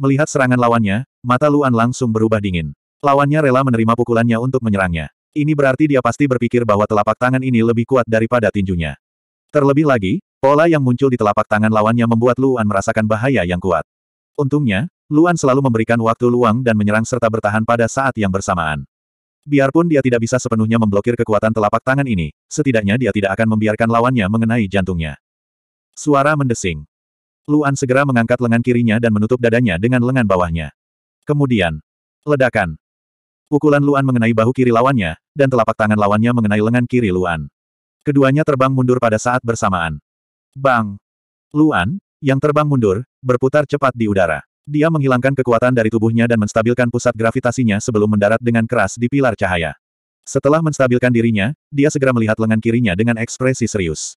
Melihat serangan lawannya, mata Luan langsung berubah dingin. Lawannya rela menerima pukulannya untuk menyerangnya. Ini berarti dia pasti berpikir bahwa telapak tangan ini lebih kuat daripada tinjunya. Terlebih lagi, pola yang muncul di telapak tangan lawannya membuat Luan merasakan bahaya yang kuat. Untungnya, Luan selalu memberikan waktu luang dan menyerang serta bertahan pada saat yang bersamaan. Biarpun dia tidak bisa sepenuhnya memblokir kekuatan telapak tangan ini, setidaknya dia tidak akan membiarkan lawannya mengenai jantungnya. Suara mendesing. Luan segera mengangkat lengan kirinya dan menutup dadanya dengan lengan bawahnya. Kemudian, ledakan. Pukulan Luan mengenai bahu kiri lawannya, dan telapak tangan lawannya mengenai lengan kiri Luan. Keduanya terbang mundur pada saat bersamaan. Bang! Luan, yang terbang mundur, berputar cepat di udara. Dia menghilangkan kekuatan dari tubuhnya dan menstabilkan pusat gravitasinya sebelum mendarat dengan keras di pilar cahaya. Setelah menstabilkan dirinya, dia segera melihat lengan kirinya dengan ekspresi serius.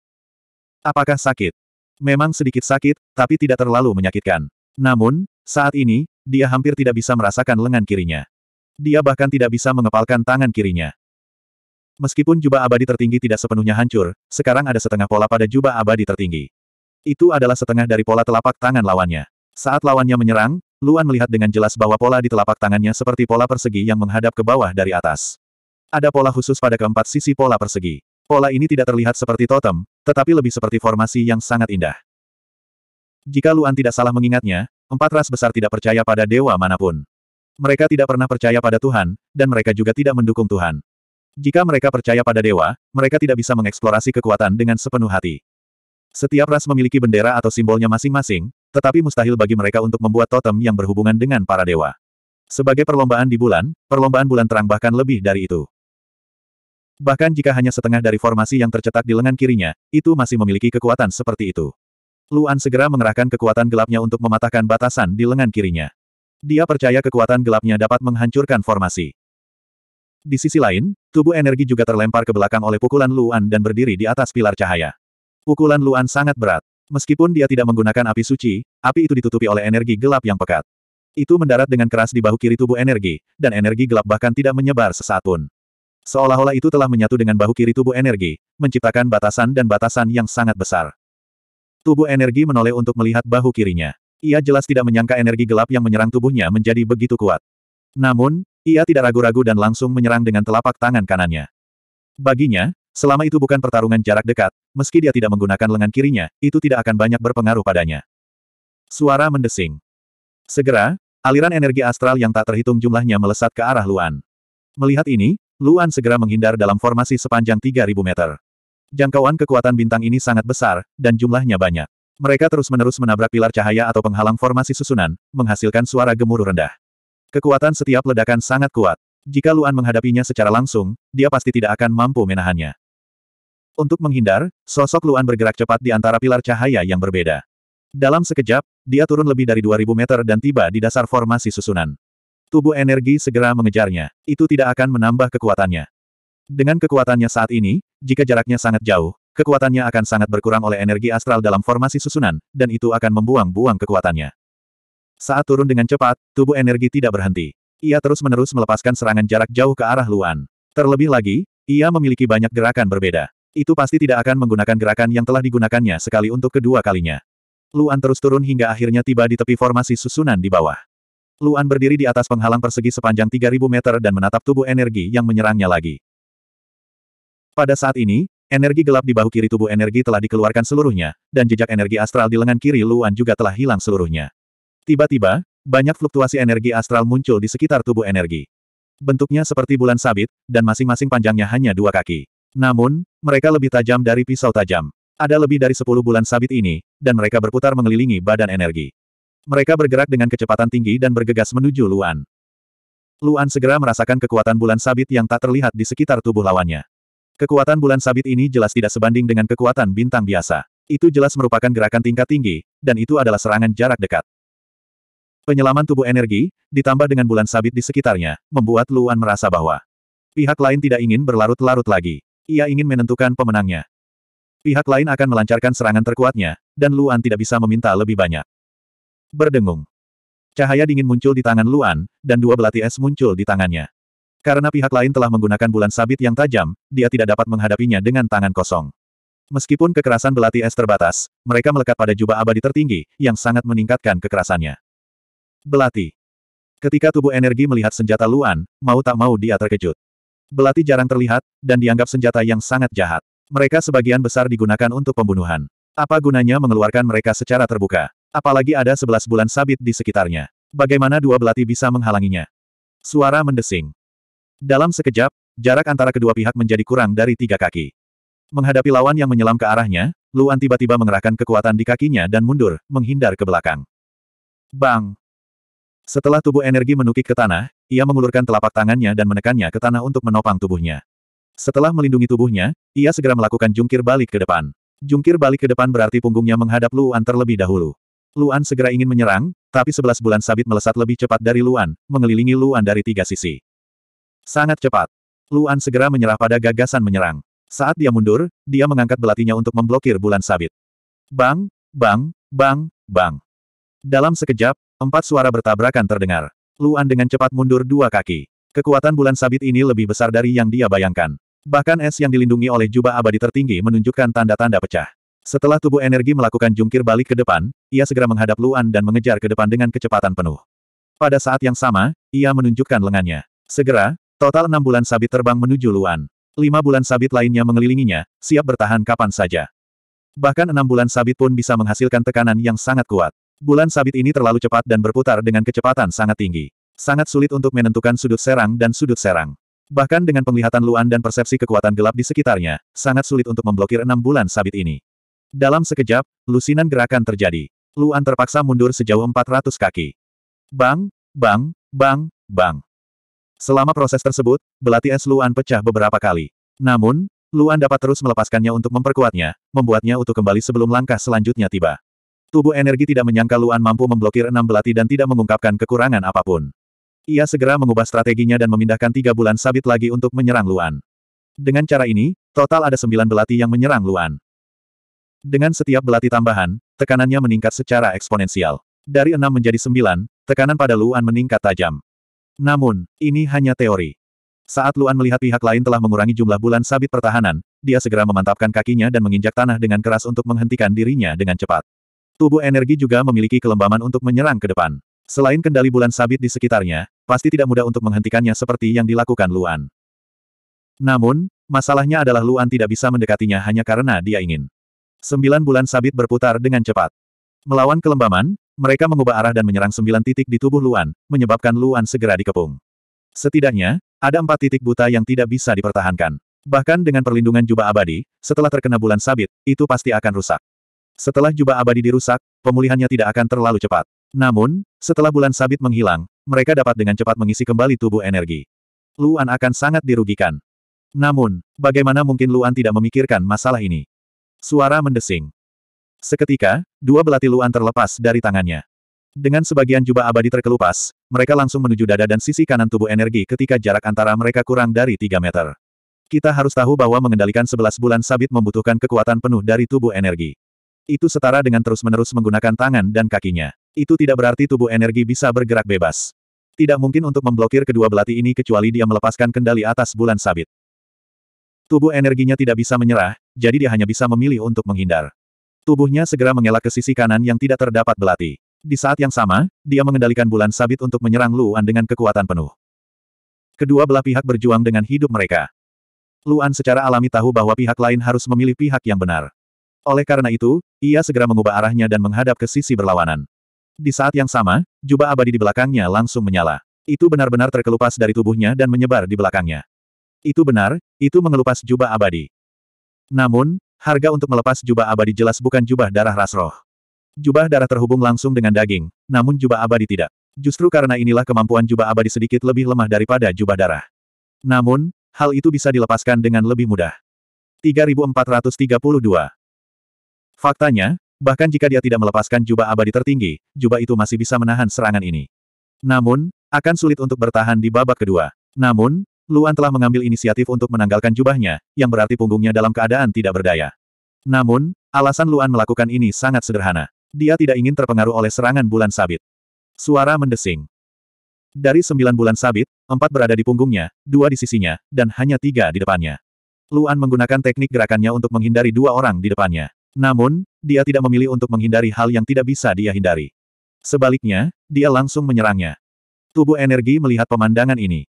Apakah sakit? Memang sedikit sakit, tapi tidak terlalu menyakitkan. Namun, saat ini, dia hampir tidak bisa merasakan lengan kirinya. Dia bahkan tidak bisa mengepalkan tangan kirinya. Meskipun jubah abadi tertinggi tidak sepenuhnya hancur, sekarang ada setengah pola pada jubah abadi tertinggi. Itu adalah setengah dari pola telapak tangan lawannya. Saat lawannya menyerang, Luan melihat dengan jelas bahwa pola di telapak tangannya seperti pola persegi yang menghadap ke bawah dari atas. Ada pola khusus pada keempat sisi pola persegi. Pola ini tidak terlihat seperti totem, tetapi lebih seperti formasi yang sangat indah. Jika Luan tidak salah mengingatnya, empat ras besar tidak percaya pada dewa manapun. Mereka tidak pernah percaya pada Tuhan, dan mereka juga tidak mendukung Tuhan. Jika mereka percaya pada dewa, mereka tidak bisa mengeksplorasi kekuatan dengan sepenuh hati. Setiap ras memiliki bendera atau simbolnya masing-masing, tetapi mustahil bagi mereka untuk membuat totem yang berhubungan dengan para dewa. Sebagai perlombaan di bulan, perlombaan bulan terang bahkan lebih dari itu. Bahkan jika hanya setengah dari formasi yang tercetak di lengan kirinya, itu masih memiliki kekuatan seperti itu. Luan segera mengerahkan kekuatan gelapnya untuk mematahkan batasan di lengan kirinya. Dia percaya kekuatan gelapnya dapat menghancurkan formasi. Di sisi lain, tubuh energi juga terlempar ke belakang oleh pukulan Luan dan berdiri di atas pilar cahaya. Pukulan Luan sangat berat. Meskipun dia tidak menggunakan api suci, api itu ditutupi oleh energi gelap yang pekat. Itu mendarat dengan keras di bahu kiri tubuh energi, dan energi gelap bahkan tidak menyebar sesaat pun. Seolah-olah itu telah menyatu dengan bahu kiri tubuh energi, menciptakan batasan dan batasan yang sangat besar. Tubuh energi menoleh untuk melihat bahu kirinya. Ia jelas tidak menyangka energi gelap yang menyerang tubuhnya menjadi begitu kuat. Namun, ia tidak ragu-ragu dan langsung menyerang dengan telapak tangan kanannya. Baginya, selama itu bukan pertarungan jarak dekat, meski dia tidak menggunakan lengan kirinya, itu tidak akan banyak berpengaruh padanya. Suara mendesing. Segera, aliran energi astral yang tak terhitung jumlahnya melesat ke arah Luan. Melihat ini, Luan segera menghindar dalam formasi sepanjang 3.000 meter. Jangkauan kekuatan bintang ini sangat besar, dan jumlahnya banyak. Mereka terus-menerus menabrak pilar cahaya atau penghalang formasi susunan, menghasilkan suara gemuruh rendah. Kekuatan setiap ledakan sangat kuat. Jika Luan menghadapinya secara langsung, dia pasti tidak akan mampu menahannya. Untuk menghindar, sosok Luan bergerak cepat di antara pilar cahaya yang berbeda. Dalam sekejap, dia turun lebih dari 2000 meter dan tiba di dasar formasi susunan tubuh energi segera mengejarnya. Itu tidak akan menambah kekuatannya. Dengan kekuatannya saat ini, jika jaraknya sangat jauh, kekuatannya akan sangat berkurang oleh energi astral dalam formasi susunan, dan itu akan membuang-buang kekuatannya. Saat turun dengan cepat, tubuh energi tidak berhenti. Ia terus-menerus melepaskan serangan jarak jauh ke arah Luan. Terlebih lagi, ia memiliki banyak gerakan berbeda. Itu pasti tidak akan menggunakan gerakan yang telah digunakannya sekali untuk kedua kalinya. Luan terus turun hingga akhirnya tiba di tepi formasi susunan di bawah. Luan berdiri di atas penghalang persegi sepanjang 3000 meter dan menatap tubuh energi yang menyerangnya lagi. Pada saat ini, energi gelap di bahu kiri tubuh energi telah dikeluarkan seluruhnya, dan jejak energi astral di lengan kiri Luan juga telah hilang seluruhnya. Tiba-tiba, banyak fluktuasi energi astral muncul di sekitar tubuh energi. Bentuknya seperti bulan sabit, dan masing-masing panjangnya hanya dua kaki. Namun, mereka lebih tajam dari pisau tajam. Ada lebih dari sepuluh bulan sabit ini, dan mereka berputar mengelilingi badan energi. Mereka bergerak dengan kecepatan tinggi dan bergegas menuju Luan. Luan segera merasakan kekuatan bulan sabit yang tak terlihat di sekitar tubuh lawannya. Kekuatan bulan sabit ini jelas tidak sebanding dengan kekuatan bintang biasa. Itu jelas merupakan gerakan tingkat tinggi, dan itu adalah serangan jarak dekat. Penyelaman tubuh energi, ditambah dengan bulan sabit di sekitarnya, membuat Luan merasa bahwa pihak lain tidak ingin berlarut-larut lagi. Ia ingin menentukan pemenangnya. Pihak lain akan melancarkan serangan terkuatnya, dan Luan tidak bisa meminta lebih banyak berdengung. Cahaya dingin muncul di tangan Luan, dan dua belati es muncul di tangannya. Karena pihak lain telah menggunakan bulan sabit yang tajam, dia tidak dapat menghadapinya dengan tangan kosong. Meskipun kekerasan belati es terbatas, mereka melekat pada jubah abadi tertinggi, yang sangat meningkatkan kekerasannya. Belati. Ketika tubuh energi melihat senjata Luan, mau tak mau dia terkejut. Belati jarang terlihat, dan dianggap senjata yang sangat jahat. Mereka sebagian besar digunakan untuk pembunuhan. Apa gunanya mengeluarkan mereka secara terbuka? Apalagi ada sebelas bulan sabit di sekitarnya. Bagaimana dua belati bisa menghalanginya? Suara mendesing. Dalam sekejap, jarak antara kedua pihak menjadi kurang dari tiga kaki. Menghadapi lawan yang menyelam ke arahnya, Luan tiba-tiba mengerahkan kekuatan di kakinya dan mundur, menghindar ke belakang. Bang! Setelah tubuh energi menukik ke tanah, ia mengulurkan telapak tangannya dan menekannya ke tanah untuk menopang tubuhnya. Setelah melindungi tubuhnya, ia segera melakukan jungkir balik ke depan. Jungkir balik ke depan berarti punggungnya menghadap Luan terlebih dahulu. Luan segera ingin menyerang, tapi sebelas bulan sabit melesat lebih cepat dari Luan, mengelilingi Luan dari tiga sisi. Sangat cepat. Luan segera menyerah pada gagasan menyerang. Saat dia mundur, dia mengangkat belatinya untuk memblokir bulan sabit. Bang, bang, bang, bang. Dalam sekejap, empat suara bertabrakan terdengar. Luan dengan cepat mundur dua kaki. Kekuatan bulan sabit ini lebih besar dari yang dia bayangkan. Bahkan es yang dilindungi oleh jubah abadi tertinggi menunjukkan tanda-tanda pecah. Setelah tubuh energi melakukan jungkir balik ke depan, ia segera menghadap Luan dan mengejar ke depan dengan kecepatan penuh. Pada saat yang sama, ia menunjukkan lengannya. Segera, total enam bulan sabit terbang menuju Luan. Lima bulan sabit lainnya mengelilinginya, siap bertahan kapan saja. Bahkan enam bulan sabit pun bisa menghasilkan tekanan yang sangat kuat. Bulan sabit ini terlalu cepat dan berputar dengan kecepatan sangat tinggi. Sangat sulit untuk menentukan sudut serang dan sudut serang. Bahkan dengan penglihatan Luan dan persepsi kekuatan gelap di sekitarnya, sangat sulit untuk memblokir enam bulan sabit ini. Dalam sekejap, lusinan gerakan terjadi. Luan terpaksa mundur sejauh 400 kaki. Bang, bang, bang, bang. Selama proses tersebut, belati es Luan pecah beberapa kali. Namun, Luan dapat terus melepaskannya untuk memperkuatnya, membuatnya utuh kembali sebelum langkah selanjutnya tiba. Tubuh energi tidak menyangka Luan mampu memblokir enam belati dan tidak mengungkapkan kekurangan apapun. Ia segera mengubah strateginya dan memindahkan tiga bulan sabit lagi untuk menyerang Luan. Dengan cara ini, total ada sembilan belati yang menyerang Luan. Dengan setiap belati tambahan, tekanannya meningkat secara eksponensial. Dari enam menjadi sembilan, tekanan pada Luan meningkat tajam. Namun, ini hanya teori. Saat Luan melihat pihak lain telah mengurangi jumlah bulan sabit pertahanan, dia segera memantapkan kakinya dan menginjak tanah dengan keras untuk menghentikan dirinya dengan cepat. Tubuh energi juga memiliki kelembaman untuk menyerang ke depan. Selain kendali bulan sabit di sekitarnya, pasti tidak mudah untuk menghentikannya seperti yang dilakukan Luan. Namun, masalahnya adalah Luan tidak bisa mendekatinya hanya karena dia ingin. Sembilan bulan sabit berputar dengan cepat. Melawan kelembaman, mereka mengubah arah dan menyerang sembilan titik di tubuh Luan, menyebabkan Luan segera dikepung. Setidaknya, ada empat titik buta yang tidak bisa dipertahankan. Bahkan dengan perlindungan jubah abadi, setelah terkena bulan sabit, itu pasti akan rusak. Setelah jubah abadi dirusak, pemulihannya tidak akan terlalu cepat. Namun, setelah bulan sabit menghilang, mereka dapat dengan cepat mengisi kembali tubuh energi. Luan akan sangat dirugikan. Namun, bagaimana mungkin Luan tidak memikirkan masalah ini? Suara mendesing. Seketika, dua belati luan terlepas dari tangannya. Dengan sebagian jubah abadi terkelupas, mereka langsung menuju dada dan sisi kanan tubuh energi ketika jarak antara mereka kurang dari 3 meter. Kita harus tahu bahwa mengendalikan sebelas bulan sabit membutuhkan kekuatan penuh dari tubuh energi. Itu setara dengan terus-menerus menggunakan tangan dan kakinya. Itu tidak berarti tubuh energi bisa bergerak bebas. Tidak mungkin untuk memblokir kedua belati ini kecuali dia melepaskan kendali atas bulan sabit. Tubuh energinya tidak bisa menyerah, jadi dia hanya bisa memilih untuk menghindar. Tubuhnya segera mengelak ke sisi kanan yang tidak terdapat belati. Di saat yang sama, dia mengendalikan bulan sabit untuk menyerang Luan dengan kekuatan penuh. Kedua belah pihak berjuang dengan hidup mereka. Luan secara alami tahu bahwa pihak lain harus memilih pihak yang benar. Oleh karena itu, ia segera mengubah arahnya dan menghadap ke sisi berlawanan. Di saat yang sama, jubah abadi di belakangnya langsung menyala. Itu benar-benar terkelupas dari tubuhnya dan menyebar di belakangnya. Itu benar, itu mengelupas jubah abadi. Namun, harga untuk melepas jubah abadi jelas bukan jubah darah rasroh. Jubah darah terhubung langsung dengan daging, namun jubah abadi tidak. Justru karena inilah kemampuan jubah abadi sedikit lebih lemah daripada jubah darah. Namun, hal itu bisa dilepaskan dengan lebih mudah. 3432 Faktanya, bahkan jika dia tidak melepaskan jubah abadi tertinggi, jubah itu masih bisa menahan serangan ini. Namun, akan sulit untuk bertahan di babak kedua. Namun, Luan telah mengambil inisiatif untuk menanggalkan jubahnya, yang berarti punggungnya dalam keadaan tidak berdaya. Namun, alasan Luan melakukan ini sangat sederhana. Dia tidak ingin terpengaruh oleh serangan bulan sabit. Suara mendesing. Dari sembilan bulan sabit, empat berada di punggungnya, dua di sisinya, dan hanya tiga di depannya. Luan menggunakan teknik gerakannya untuk menghindari dua orang di depannya. Namun, dia tidak memilih untuk menghindari hal yang tidak bisa dia hindari. Sebaliknya, dia langsung menyerangnya. Tubuh energi melihat pemandangan ini.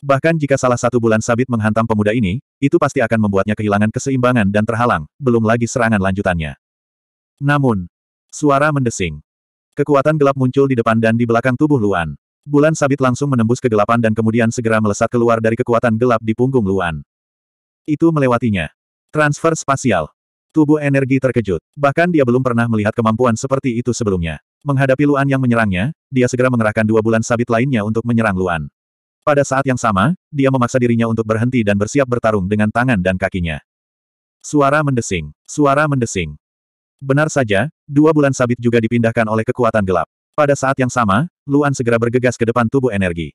Bahkan jika salah satu bulan sabit menghantam pemuda ini, itu pasti akan membuatnya kehilangan keseimbangan dan terhalang, belum lagi serangan lanjutannya. Namun, suara mendesing. Kekuatan gelap muncul di depan dan di belakang tubuh Luan. Bulan sabit langsung menembus kegelapan dan kemudian segera melesat keluar dari kekuatan gelap di punggung Luan. Itu melewatinya. Transfer spasial. Tubuh energi terkejut. Bahkan dia belum pernah melihat kemampuan seperti itu sebelumnya. Menghadapi Luan yang menyerangnya, dia segera mengerahkan dua bulan sabit lainnya untuk menyerang Luan. Pada saat yang sama, dia memaksa dirinya untuk berhenti dan bersiap bertarung dengan tangan dan kakinya. Suara mendesing. Suara mendesing. Benar saja, dua bulan sabit juga dipindahkan oleh kekuatan gelap. Pada saat yang sama, Luan segera bergegas ke depan tubuh energi.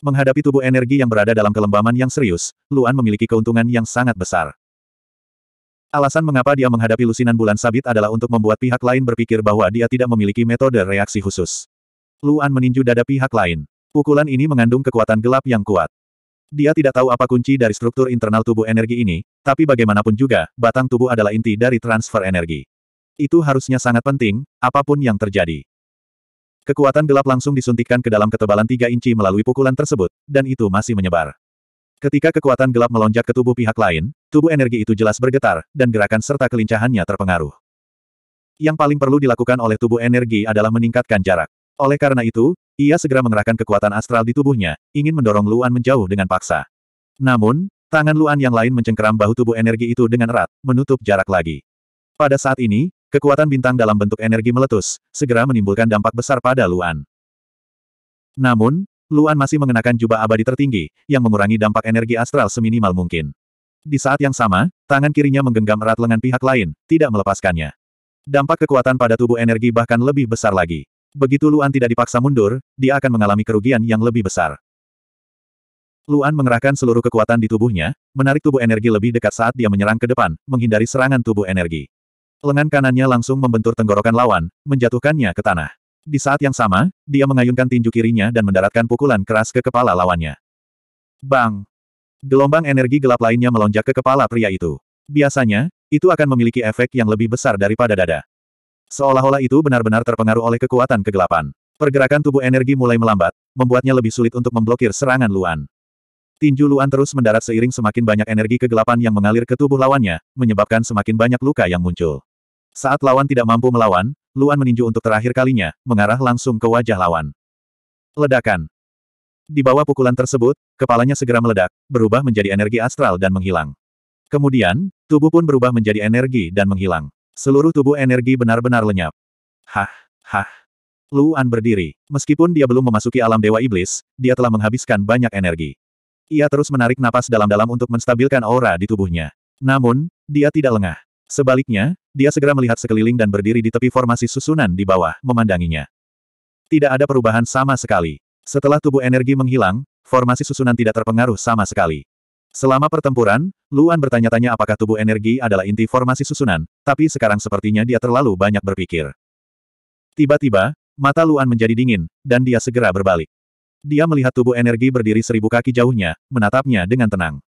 Menghadapi tubuh energi yang berada dalam kelembaman yang serius, Luan memiliki keuntungan yang sangat besar. Alasan mengapa dia menghadapi lusinan bulan sabit adalah untuk membuat pihak lain berpikir bahwa dia tidak memiliki metode reaksi khusus. Luan meninju dada pihak lain. Pukulan ini mengandung kekuatan gelap yang kuat. Dia tidak tahu apa kunci dari struktur internal tubuh energi ini, tapi bagaimanapun juga, batang tubuh adalah inti dari transfer energi. Itu harusnya sangat penting, apapun yang terjadi. Kekuatan gelap langsung disuntikkan ke dalam ketebalan 3 inci melalui pukulan tersebut, dan itu masih menyebar. Ketika kekuatan gelap melonjak ke tubuh pihak lain, tubuh energi itu jelas bergetar, dan gerakan serta kelincahannya terpengaruh. Yang paling perlu dilakukan oleh tubuh energi adalah meningkatkan jarak. Oleh karena itu, ia segera mengerahkan kekuatan astral di tubuhnya, ingin mendorong Luan menjauh dengan paksa. Namun, tangan Luan yang lain mencengkeram bahu tubuh energi itu dengan erat, menutup jarak lagi. Pada saat ini, kekuatan bintang dalam bentuk energi meletus, segera menimbulkan dampak besar pada Luan. Namun, Luan masih mengenakan jubah abadi tertinggi, yang mengurangi dampak energi astral seminimal mungkin. Di saat yang sama, tangan kirinya menggenggam erat lengan pihak lain, tidak melepaskannya. Dampak kekuatan pada tubuh energi bahkan lebih besar lagi begitu Luan tidak dipaksa mundur, dia akan mengalami kerugian yang lebih besar. Luan mengerahkan seluruh kekuatan di tubuhnya, menarik tubuh energi lebih dekat saat dia menyerang ke depan, menghindari serangan tubuh energi. Lengan kanannya langsung membentur tenggorokan lawan, menjatuhkannya ke tanah. Di saat yang sama, dia mengayunkan tinju kirinya dan mendaratkan pukulan keras ke kepala lawannya. Bang! Gelombang energi gelap lainnya melonjak ke kepala pria itu. Biasanya, itu akan memiliki efek yang lebih besar daripada dada. Seolah-olah itu benar-benar terpengaruh oleh kekuatan kegelapan. Pergerakan tubuh energi mulai melambat, membuatnya lebih sulit untuk memblokir serangan Luan. Tinju Luan terus mendarat seiring semakin banyak energi kegelapan yang mengalir ke tubuh lawannya, menyebabkan semakin banyak luka yang muncul. Saat lawan tidak mampu melawan, Luan meninju untuk terakhir kalinya, mengarah langsung ke wajah lawan. Ledakan. Di bawah pukulan tersebut, kepalanya segera meledak, berubah menjadi energi astral dan menghilang. Kemudian, tubuh pun berubah menjadi energi dan menghilang. Seluruh tubuh energi benar-benar lenyap. Hah, hah. Luan berdiri. Meskipun dia belum memasuki alam Dewa Iblis, dia telah menghabiskan banyak energi. Ia terus menarik napas dalam-dalam untuk menstabilkan aura di tubuhnya. Namun, dia tidak lengah. Sebaliknya, dia segera melihat sekeliling dan berdiri di tepi formasi susunan di bawah, memandanginya. Tidak ada perubahan sama sekali. Setelah tubuh energi menghilang, formasi susunan tidak terpengaruh sama sekali. Selama pertempuran, Luan bertanya-tanya apakah tubuh energi adalah inti formasi susunan, tapi sekarang sepertinya dia terlalu banyak berpikir. Tiba-tiba, mata Luan menjadi dingin, dan dia segera berbalik. Dia melihat tubuh energi berdiri seribu kaki jauhnya, menatapnya dengan tenang.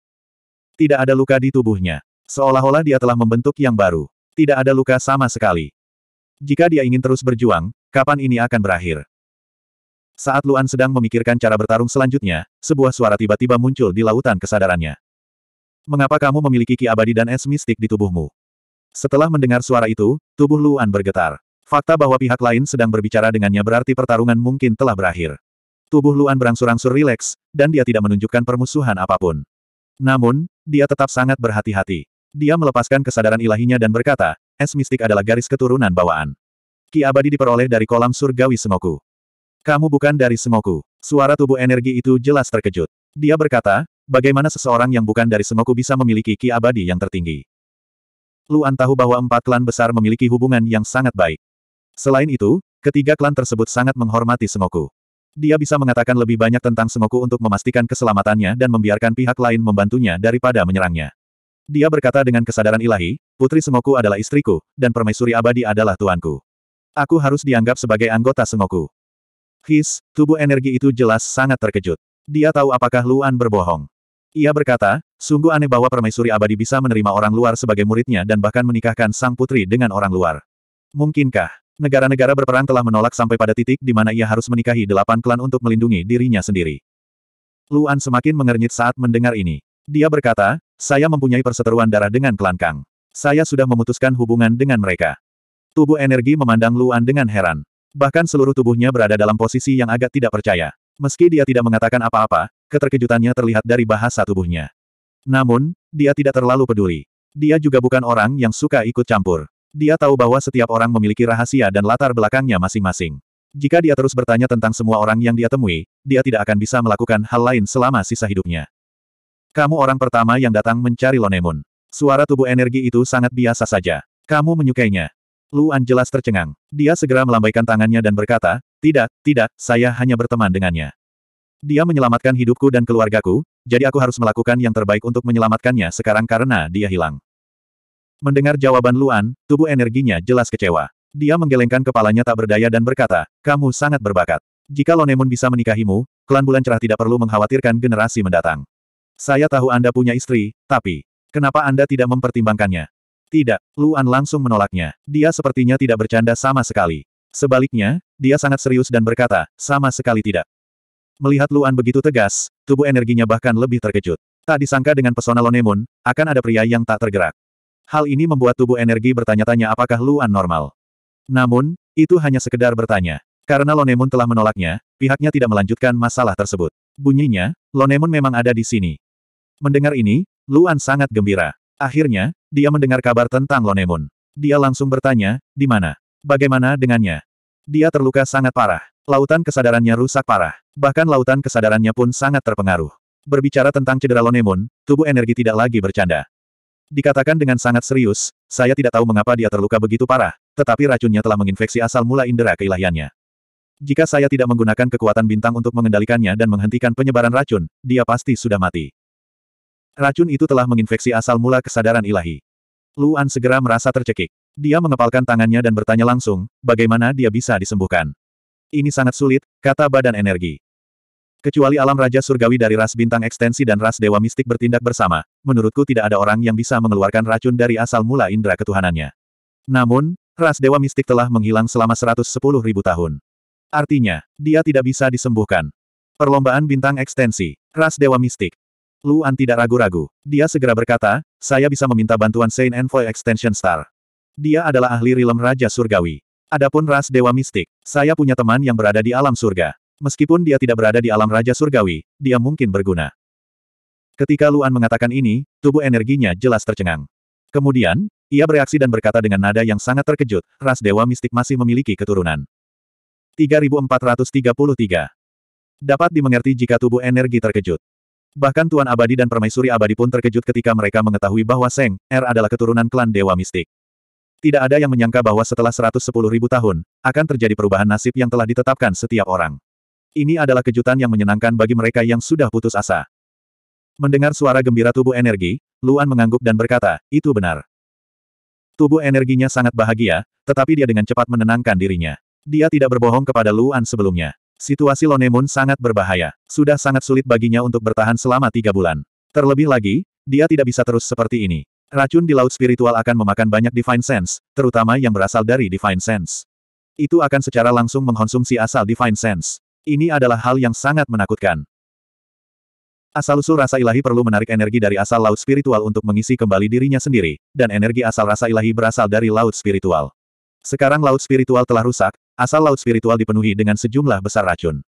Tidak ada luka di tubuhnya. Seolah-olah dia telah membentuk yang baru. Tidak ada luka sama sekali. Jika dia ingin terus berjuang, kapan ini akan berakhir? Saat Luan sedang memikirkan cara bertarung selanjutnya, sebuah suara tiba-tiba muncul di lautan kesadarannya. Mengapa kamu memiliki ki abadi dan es mistik di tubuhmu? Setelah mendengar suara itu, tubuh Luan bergetar. Fakta bahwa pihak lain sedang berbicara dengannya berarti pertarungan mungkin telah berakhir. Tubuh Luan berangsur-angsur rileks, dan dia tidak menunjukkan permusuhan apapun. Namun, dia tetap sangat berhati-hati. Dia melepaskan kesadaran ilahinya dan berkata, es mistik adalah garis keturunan bawaan. Ki abadi diperoleh dari kolam surgawi Sengoku. Kamu bukan dari Semoku. Suara tubuh energi itu jelas terkejut. Dia berkata, bagaimana seseorang yang bukan dari Semoku bisa memiliki ki abadi yang tertinggi. Luan tahu bahwa empat klan besar memiliki hubungan yang sangat baik. Selain itu, ketiga klan tersebut sangat menghormati Semoku. Dia bisa mengatakan lebih banyak tentang Semoku untuk memastikan keselamatannya dan membiarkan pihak lain membantunya daripada menyerangnya. Dia berkata dengan kesadaran ilahi, Putri Semoku adalah istriku, dan Permaisuri Abadi adalah tuanku. Aku harus dianggap sebagai anggota Semoku. His, tubuh energi itu jelas sangat terkejut. Dia tahu apakah Luan berbohong. Ia berkata, sungguh aneh bahwa permaisuri abadi bisa menerima orang luar sebagai muridnya dan bahkan menikahkan sang putri dengan orang luar. Mungkinkah, negara-negara berperang telah menolak sampai pada titik di mana ia harus menikahi delapan klan untuk melindungi dirinya sendiri. Luan semakin mengernyit saat mendengar ini. Dia berkata, saya mempunyai perseteruan darah dengan klan Kang. Saya sudah memutuskan hubungan dengan mereka. Tubuh energi memandang Luan dengan heran. Bahkan seluruh tubuhnya berada dalam posisi yang agak tidak percaya. Meski dia tidak mengatakan apa-apa, keterkejutannya terlihat dari bahasa tubuhnya. Namun, dia tidak terlalu peduli. Dia juga bukan orang yang suka ikut campur. Dia tahu bahwa setiap orang memiliki rahasia dan latar belakangnya masing-masing. Jika dia terus bertanya tentang semua orang yang dia temui, dia tidak akan bisa melakukan hal lain selama sisa hidupnya. Kamu orang pertama yang datang mencari Lonemun. Suara tubuh energi itu sangat biasa saja. Kamu menyukainya. Luan jelas tercengang. Dia segera melambaikan tangannya dan berkata, tidak, tidak, saya hanya berteman dengannya. Dia menyelamatkan hidupku dan keluargaku, jadi aku harus melakukan yang terbaik untuk menyelamatkannya sekarang karena dia hilang. Mendengar jawaban Luan, tubuh energinya jelas kecewa. Dia menggelengkan kepalanya tak berdaya dan berkata, kamu sangat berbakat. Jika Lonemun bisa menikahimu, klan bulan cerah tidak perlu mengkhawatirkan generasi mendatang. Saya tahu Anda punya istri, tapi, kenapa Anda tidak mempertimbangkannya? Tidak, Luan langsung menolaknya. Dia sepertinya tidak bercanda sama sekali. Sebaliknya, dia sangat serius dan berkata, sama sekali tidak. Melihat Luan begitu tegas, tubuh energinya bahkan lebih terkejut. Tak disangka dengan pesona Lonemun, akan ada pria yang tak tergerak. Hal ini membuat tubuh energi bertanya-tanya apakah Luan normal. Namun, itu hanya sekedar bertanya. Karena Lonemun telah menolaknya, pihaknya tidak melanjutkan masalah tersebut. Bunyinya, Lonemun memang ada di sini. Mendengar ini, Luan sangat gembira. Akhirnya, dia mendengar kabar tentang Lonemun. Dia langsung bertanya, di mana? Bagaimana dengannya? Dia terluka sangat parah. Lautan kesadarannya rusak parah. Bahkan lautan kesadarannya pun sangat terpengaruh. Berbicara tentang cedera Lonemun, tubuh energi tidak lagi bercanda. Dikatakan dengan sangat serius, saya tidak tahu mengapa dia terluka begitu parah, tetapi racunnya telah menginfeksi asal mula indera keilahiannya. Jika saya tidak menggunakan kekuatan bintang untuk mengendalikannya dan menghentikan penyebaran racun, dia pasti sudah mati. Racun itu telah menginfeksi asal mula kesadaran ilahi. Luan segera merasa tercekik. Dia mengepalkan tangannya dan bertanya langsung, bagaimana dia bisa disembuhkan. Ini sangat sulit, kata badan energi. Kecuali alam raja surgawi dari ras bintang ekstensi dan ras dewa mistik bertindak bersama, menurutku tidak ada orang yang bisa mengeluarkan racun dari asal mula indera ketuhanannya. Namun, ras dewa mistik telah menghilang selama 110 ribu tahun. Artinya, dia tidak bisa disembuhkan. Perlombaan bintang ekstensi, ras dewa mistik, Luan tidak ragu-ragu. Dia segera berkata, saya bisa meminta bantuan Saint Envoy Extension Star. Dia adalah ahli rilem Raja Surgawi. Adapun ras Dewa Mistik, saya punya teman yang berada di alam surga. Meskipun dia tidak berada di alam Raja Surgawi, dia mungkin berguna. Ketika Luan mengatakan ini, tubuh energinya jelas tercengang. Kemudian, ia bereaksi dan berkata dengan nada yang sangat terkejut, ras Dewa Mistik masih memiliki keturunan. 3433 Dapat dimengerti jika tubuh energi terkejut. Bahkan Tuan Abadi dan Permaisuri Abadi pun terkejut ketika mereka mengetahui bahwa Seng, Er adalah keturunan klan Dewa Mistik. Tidak ada yang menyangka bahwa setelah 110 ribu tahun, akan terjadi perubahan nasib yang telah ditetapkan setiap orang. Ini adalah kejutan yang menyenangkan bagi mereka yang sudah putus asa. Mendengar suara gembira tubuh energi, Luan mengangguk dan berkata, itu benar. Tubuh energinya sangat bahagia, tetapi dia dengan cepat menenangkan dirinya. Dia tidak berbohong kepada Luan sebelumnya. Situasi Lonemon sangat berbahaya. Sudah sangat sulit baginya untuk bertahan selama tiga bulan. Terlebih lagi, dia tidak bisa terus seperti ini. Racun di laut spiritual akan memakan banyak Divine Sense, terutama yang berasal dari Divine Sense. Itu akan secara langsung mengkonsumsi asal Divine Sense. Ini adalah hal yang sangat menakutkan. Asal-usul rasa ilahi perlu menarik energi dari asal laut spiritual untuk mengisi kembali dirinya sendiri, dan energi asal rasa ilahi berasal dari laut spiritual. Sekarang laut spiritual telah rusak, asal laut spiritual dipenuhi dengan sejumlah besar racun.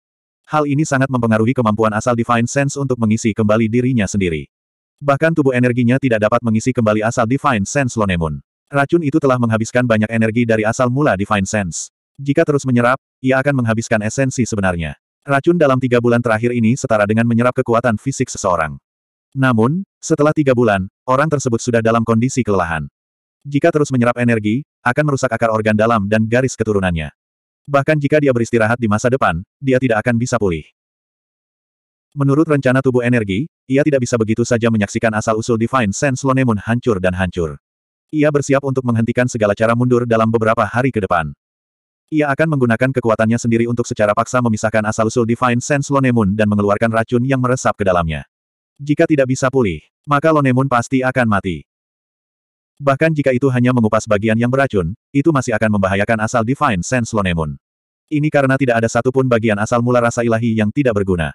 Hal ini sangat mempengaruhi kemampuan asal Divine Sense untuk mengisi kembali dirinya sendiri. Bahkan tubuh energinya tidak dapat mengisi kembali asal Divine Sense Lonemun. Racun itu telah menghabiskan banyak energi dari asal mula Divine Sense. Jika terus menyerap, ia akan menghabiskan esensi sebenarnya. Racun dalam tiga bulan terakhir ini setara dengan menyerap kekuatan fisik seseorang. Namun, setelah tiga bulan, orang tersebut sudah dalam kondisi kelelahan. Jika terus menyerap energi, akan merusak akar organ dalam dan garis keturunannya. Bahkan jika dia beristirahat di masa depan, dia tidak akan bisa pulih. Menurut rencana tubuh energi, ia tidak bisa begitu saja menyaksikan asal-usul Divine Sense Lonemon hancur dan hancur. Ia bersiap untuk menghentikan segala cara mundur dalam beberapa hari ke depan. Ia akan menggunakan kekuatannya sendiri untuk secara paksa memisahkan asal-usul Divine Sense Lonemon dan mengeluarkan racun yang meresap ke dalamnya. Jika tidak bisa pulih, maka Lonemon pasti akan mati. Bahkan jika itu hanya mengupas bagian yang beracun, itu masih akan membahayakan asal Divine Sense Lonemon. Ini karena tidak ada satupun bagian asal mula rasa ilahi yang tidak berguna.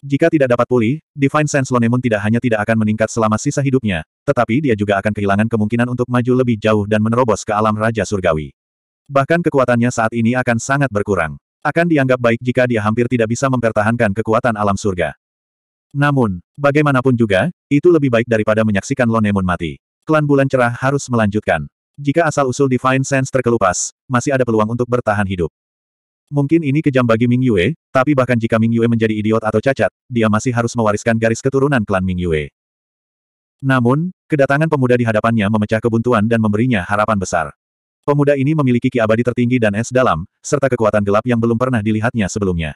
Jika tidak dapat pulih, Divine Sense Lonemon tidak hanya tidak akan meningkat selama sisa hidupnya, tetapi dia juga akan kehilangan kemungkinan untuk maju lebih jauh dan menerobos ke alam Raja Surgawi. Bahkan kekuatannya saat ini akan sangat berkurang. Akan dianggap baik jika dia hampir tidak bisa mempertahankan kekuatan alam surga. Namun, bagaimanapun juga, itu lebih baik daripada menyaksikan Lonemon mati. Klan Bulan Cerah harus melanjutkan. Jika asal-usul Divine Sense terkelupas, masih ada peluang untuk bertahan hidup. Mungkin ini kejam bagi Ming Yue, tapi bahkan jika Ming Yue menjadi idiot atau cacat, dia masih harus mewariskan garis keturunan klan Ming Yue. Namun, kedatangan pemuda di hadapannya memecah kebuntuan dan memberinya harapan besar. Pemuda ini memiliki ki abadi tertinggi dan es dalam, serta kekuatan gelap yang belum pernah dilihatnya sebelumnya.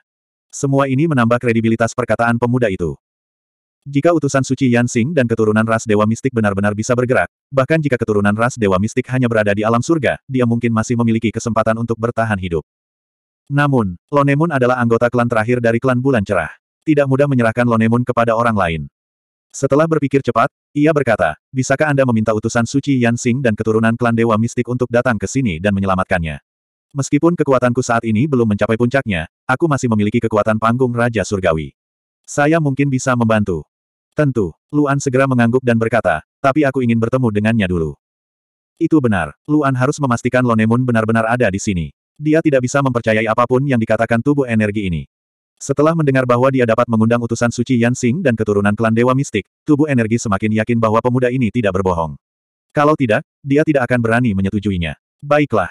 Semua ini menambah kredibilitas perkataan pemuda itu. Jika utusan suci Yansing dan keturunan ras Dewa Mistik benar-benar bisa bergerak, bahkan jika keturunan ras Dewa Mistik hanya berada di alam surga, dia mungkin masih memiliki kesempatan untuk bertahan hidup. Namun, Lonemun adalah anggota klan terakhir dari klan Bulan Cerah. Tidak mudah menyerahkan Lonemun kepada orang lain. Setelah berpikir cepat, ia berkata, bisakah Anda meminta utusan suci Yansing dan keturunan klan Dewa Mistik untuk datang ke sini dan menyelamatkannya? Meskipun kekuatanku saat ini belum mencapai puncaknya, aku masih memiliki kekuatan panggung Raja Surgawi. Saya mungkin bisa membantu. Tentu, Luan segera mengangguk dan berkata, tapi aku ingin bertemu dengannya dulu. Itu benar, Luan harus memastikan Lonemun benar-benar ada di sini. Dia tidak bisa mempercayai apapun yang dikatakan tubuh energi ini. Setelah mendengar bahwa dia dapat mengundang utusan suci Yansing dan keturunan klan Dewa Mistik, tubuh energi semakin yakin bahwa pemuda ini tidak berbohong. Kalau tidak, dia tidak akan berani menyetujuinya. Baiklah.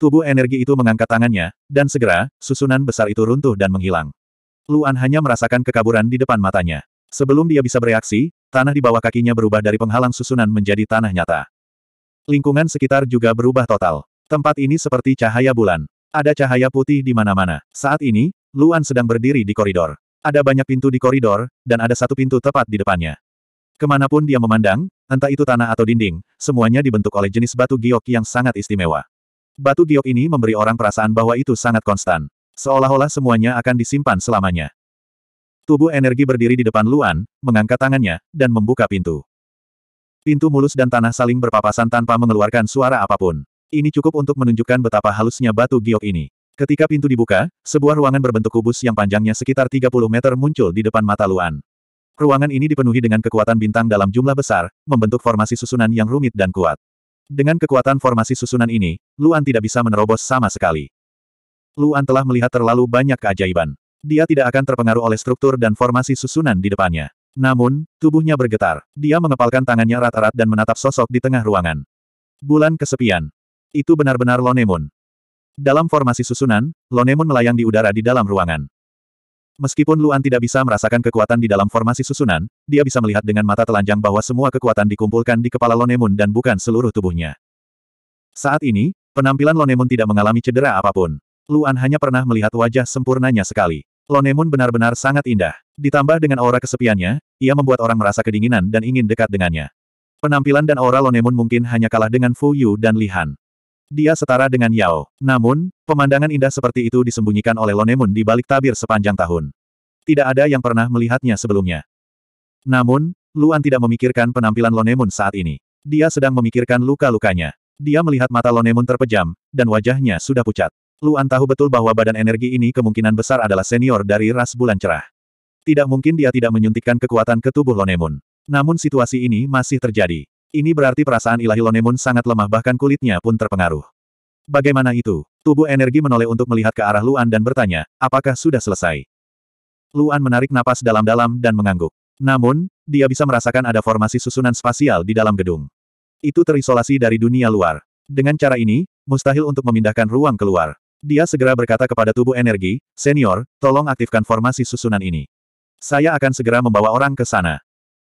Tubuh energi itu mengangkat tangannya, dan segera, susunan besar itu runtuh dan menghilang. Luan hanya merasakan kekaburan di depan matanya. Sebelum dia bisa bereaksi, tanah di bawah kakinya berubah dari penghalang susunan menjadi tanah nyata. Lingkungan sekitar juga berubah total. Tempat ini seperti cahaya bulan. Ada cahaya putih di mana-mana. Saat ini, Luan sedang berdiri di koridor. Ada banyak pintu di koridor, dan ada satu pintu tepat di depannya. Kemanapun dia memandang, entah itu tanah atau dinding, semuanya dibentuk oleh jenis batu giok yang sangat istimewa. Batu giok ini memberi orang perasaan bahwa itu sangat konstan. Seolah-olah semuanya akan disimpan selamanya. Tubuh energi berdiri di depan Luan, mengangkat tangannya, dan membuka pintu. Pintu mulus dan tanah saling berpapasan tanpa mengeluarkan suara apapun. Ini cukup untuk menunjukkan betapa halusnya batu giok ini. Ketika pintu dibuka, sebuah ruangan berbentuk kubus yang panjangnya sekitar 30 meter muncul di depan mata Luan. Ruangan ini dipenuhi dengan kekuatan bintang dalam jumlah besar, membentuk formasi susunan yang rumit dan kuat. Dengan kekuatan formasi susunan ini, Luan tidak bisa menerobos sama sekali. Luan telah melihat terlalu banyak keajaiban. Dia tidak akan terpengaruh oleh struktur dan formasi susunan di depannya. Namun, tubuhnya bergetar. Dia mengepalkan tangannya rat-rat dan menatap sosok di tengah ruangan. Bulan kesepian. Itu benar-benar Lonemun. Dalam formasi susunan, Lonemun melayang di udara di dalam ruangan. Meskipun Luan tidak bisa merasakan kekuatan di dalam formasi susunan, dia bisa melihat dengan mata telanjang bahwa semua kekuatan dikumpulkan di kepala Lonemun dan bukan seluruh tubuhnya. Saat ini, penampilan Lonemun tidak mengalami cedera apapun. Luan hanya pernah melihat wajah sempurnanya sekali. Lonemun benar-benar sangat indah. Ditambah dengan aura kesepiannya, ia membuat orang merasa kedinginan dan ingin dekat dengannya. Penampilan dan aura Lonemun mungkin hanya kalah dengan Fu Yu dan Li Han. Dia setara dengan Yao. Namun, pemandangan indah seperti itu disembunyikan oleh Lonemun di balik tabir sepanjang tahun. Tidak ada yang pernah melihatnya sebelumnya. Namun, Luan tidak memikirkan penampilan Lonemun saat ini. Dia sedang memikirkan luka-lukanya. Dia melihat mata Lonemun terpejam, dan wajahnya sudah pucat. Luan tahu betul bahwa badan energi ini kemungkinan besar adalah senior dari ras bulan cerah. Tidak mungkin dia tidak menyuntikkan kekuatan ke tubuh Lonemun. Namun situasi ini masih terjadi. Ini berarti perasaan ilahi Lonemun sangat lemah bahkan kulitnya pun terpengaruh. Bagaimana itu? Tubuh energi menoleh untuk melihat ke arah Luan dan bertanya, apakah sudah selesai? Luan menarik napas dalam-dalam dan mengangguk. Namun, dia bisa merasakan ada formasi susunan spasial di dalam gedung. Itu terisolasi dari dunia luar. Dengan cara ini, mustahil untuk memindahkan ruang keluar. Dia segera berkata kepada tubuh energi, Senior, tolong aktifkan formasi susunan ini. Saya akan segera membawa orang ke sana.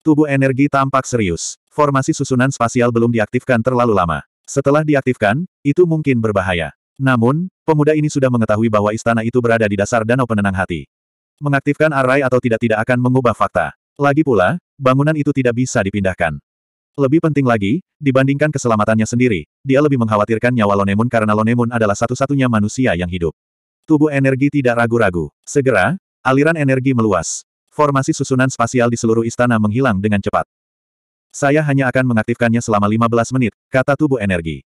Tubuh energi tampak serius. Formasi susunan spasial belum diaktifkan terlalu lama. Setelah diaktifkan, itu mungkin berbahaya. Namun, pemuda ini sudah mengetahui bahwa istana itu berada di dasar danau penenang hati. Mengaktifkan array atau tidak tidak akan mengubah fakta. Lagi pula, bangunan itu tidak bisa dipindahkan. Lebih penting lagi, dibandingkan keselamatannya sendiri, dia lebih mengkhawatirkan nyawa Lonemun karena Lonemun adalah satu-satunya manusia yang hidup. Tubuh energi tidak ragu-ragu. Segera, aliran energi meluas. Formasi susunan spasial di seluruh istana menghilang dengan cepat. Saya hanya akan mengaktifkannya selama 15 menit, kata tubuh energi.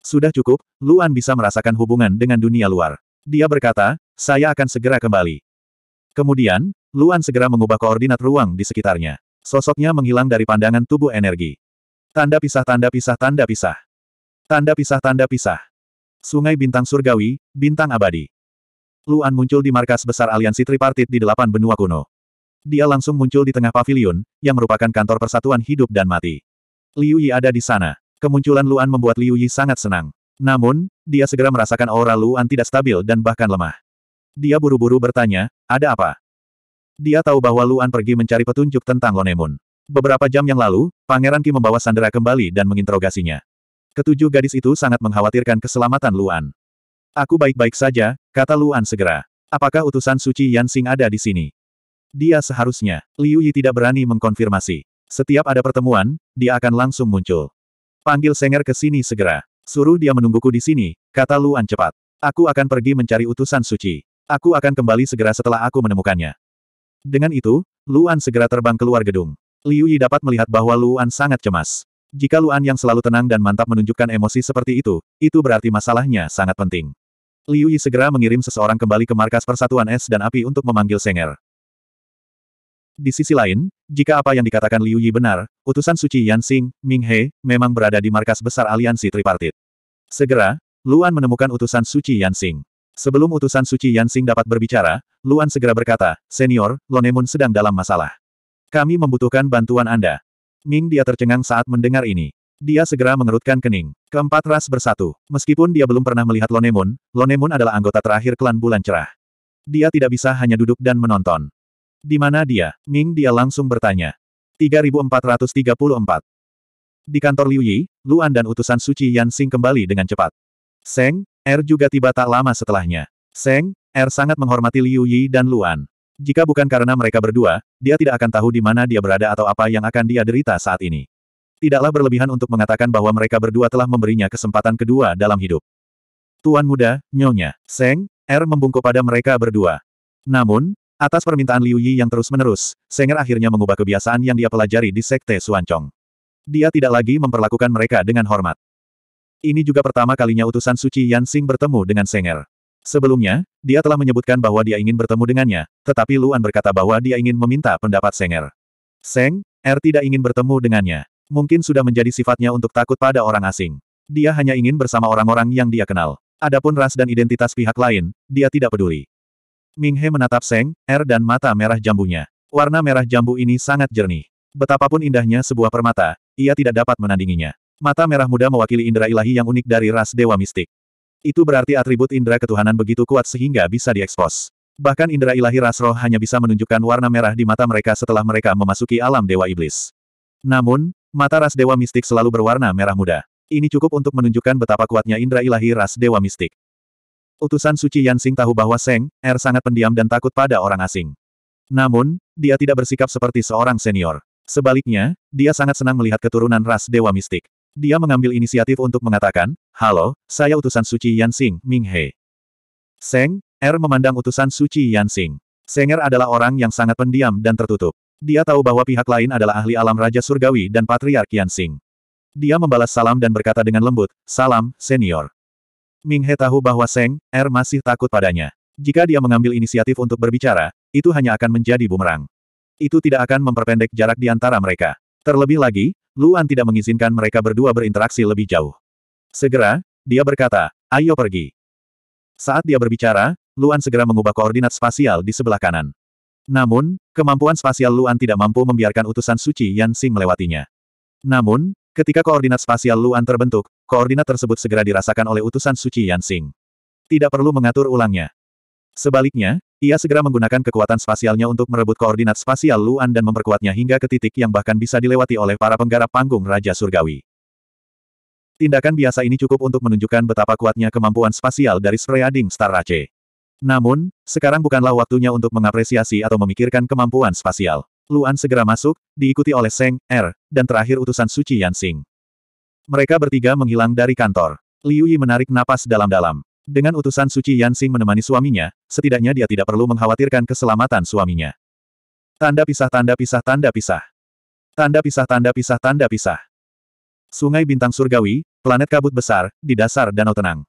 Sudah cukup, Luan bisa merasakan hubungan dengan dunia luar. Dia berkata, saya akan segera kembali. Kemudian, Luan segera mengubah koordinat ruang di sekitarnya. Sosoknya menghilang dari pandangan tubuh energi. Tanda pisah tanda pisah tanda pisah. Tanda pisah tanda pisah. Sungai Bintang Surgawi, Bintang Abadi. Luan muncul di markas besar aliansi tripartit di delapan benua kuno. Dia langsung muncul di tengah pavilion, yang merupakan kantor persatuan hidup dan mati. Liu Yi ada di sana. Kemunculan Luan membuat Liu Yi sangat senang. Namun, dia segera merasakan aura Luan tidak stabil dan bahkan lemah. Dia buru-buru bertanya, ada apa? Dia tahu bahwa Luan pergi mencari petunjuk tentang Lonemun. Beberapa jam yang lalu, Pangeran Qi membawa Sandera kembali dan menginterogasinya. Ketujuh gadis itu sangat mengkhawatirkan keselamatan Luan. Aku baik-baik saja, kata Luan segera. Apakah utusan suci Yan Xing ada di sini? Dia seharusnya. Liu Yi tidak berani mengkonfirmasi. Setiap ada pertemuan, dia akan langsung muncul. Panggil Senger ke sini segera. Suruh dia menungguku di sini, kata Luan cepat. Aku akan pergi mencari utusan suci. Aku akan kembali segera setelah aku menemukannya. Dengan itu, Luan segera terbang keluar gedung. Liu Yi dapat melihat bahwa Luan sangat cemas. Jika Luan yang selalu tenang dan mantap menunjukkan emosi seperti itu, itu berarti masalahnya sangat penting. Liu Yi segera mengirim seseorang kembali ke markas persatuan es dan api untuk memanggil Senger. Di sisi lain, jika apa yang dikatakan Liu Yi benar, utusan suci Yan Xing, Ming He, memang berada di markas besar aliansi tripartit. Segera, Luan menemukan utusan suci Yan Xing. Sebelum utusan suci Yansing dapat berbicara, Luan segera berkata, Senior, Lonemun sedang dalam masalah. Kami membutuhkan bantuan Anda. Ming dia tercengang saat mendengar ini. Dia segera mengerutkan kening. Keempat ras bersatu. Meskipun dia belum pernah melihat Lonemun, Lonemun adalah anggota terakhir klan Bulan Cerah. Dia tidak bisa hanya duduk dan menonton. Di mana dia? Ming dia langsung bertanya. 3434. Di kantor Liu Yi, Luan dan utusan suci Yansing kembali dengan cepat. Seng, Er juga tiba tak lama setelahnya. Seng, Er sangat menghormati Liu Yi dan Luan. Jika bukan karena mereka berdua, dia tidak akan tahu di mana dia berada atau apa yang akan dia derita saat ini. Tidaklah berlebihan untuk mengatakan bahwa mereka berdua telah memberinya kesempatan kedua dalam hidup. Tuan muda, nyonya, Seng, Er membungkuk pada mereka berdua. Namun, atas permintaan Liu Yi yang terus-menerus, Senger akhirnya mengubah kebiasaan yang dia pelajari di Sekte Suancong. Dia tidak lagi memperlakukan mereka dengan hormat. Ini juga pertama kalinya utusan suci Yan Xing bertemu dengan Senger. Sebelumnya, dia telah menyebutkan bahwa dia ingin bertemu dengannya, tetapi Luan berkata bahwa dia ingin meminta pendapat Senger. Seng, Er tidak ingin bertemu dengannya. Mungkin sudah menjadi sifatnya untuk takut pada orang asing. Dia hanya ingin bersama orang-orang yang dia kenal. Adapun ras dan identitas pihak lain, dia tidak peduli. Ming He menatap Seng, Er dan mata merah jambunya. Warna merah jambu ini sangat jernih. Betapapun indahnya sebuah permata, ia tidak dapat menandinginya. Mata merah muda mewakili indera ilahi yang unik dari ras dewa mistik. Itu berarti atribut indera ketuhanan begitu kuat sehingga bisa diekspos. Bahkan indera ilahi ras roh hanya bisa menunjukkan warna merah di mata mereka setelah mereka memasuki alam dewa iblis. Namun, mata ras dewa mistik selalu berwarna merah muda. Ini cukup untuk menunjukkan betapa kuatnya indera ilahi ras dewa mistik. Utusan suci Yansing tahu bahwa Seng, Er sangat pendiam dan takut pada orang asing. Namun, dia tidak bersikap seperti seorang senior. Sebaliknya, dia sangat senang melihat keturunan ras dewa mistik. Dia mengambil inisiatif untuk mengatakan, Halo, saya utusan suci Yansing, He. Seng, Er memandang utusan suci Yansing. Senger adalah orang yang sangat pendiam dan tertutup. Dia tahu bahwa pihak lain adalah ahli alam Raja Surgawi dan Patriark Yansing. Dia membalas salam dan berkata dengan lembut, Salam, senior. Ming He tahu bahwa Seng, Er masih takut padanya. Jika dia mengambil inisiatif untuk berbicara, itu hanya akan menjadi bumerang. Itu tidak akan memperpendek jarak di antara mereka. Terlebih lagi, Luan tidak mengizinkan mereka berdua berinteraksi lebih jauh. Segera, dia berkata, ayo pergi. Saat dia berbicara, Luan segera mengubah koordinat spasial di sebelah kanan. Namun, kemampuan spasial Luan tidak mampu membiarkan utusan suci Yan Xing melewatinya. Namun, ketika koordinat spasial Luan terbentuk, koordinat tersebut segera dirasakan oleh utusan suci Yan Xing. Tidak perlu mengatur ulangnya. Sebaliknya, ia segera menggunakan kekuatan spasialnya untuk merebut koordinat spasial Luan dan memperkuatnya hingga ke titik yang bahkan bisa dilewati oleh para penggarap panggung Raja Surgawi. Tindakan biasa ini cukup untuk menunjukkan betapa kuatnya kemampuan spasial dari Spreading Star Rache. Namun, sekarang bukanlah waktunya untuk mengapresiasi atau memikirkan kemampuan spasial. Luan segera masuk, diikuti oleh Seng, Er, dan terakhir utusan Suci Yansing. Mereka bertiga menghilang dari kantor. Liu Yi menarik napas dalam-dalam. Dengan utusan suci Yansing menemani suaminya, setidaknya dia tidak perlu mengkhawatirkan keselamatan suaminya. Tanda pisah tanda pisah tanda pisah. Tanda pisah tanda pisah tanda pisah. Sungai Bintang Surgawi, planet kabut besar, di dasar danau tenang.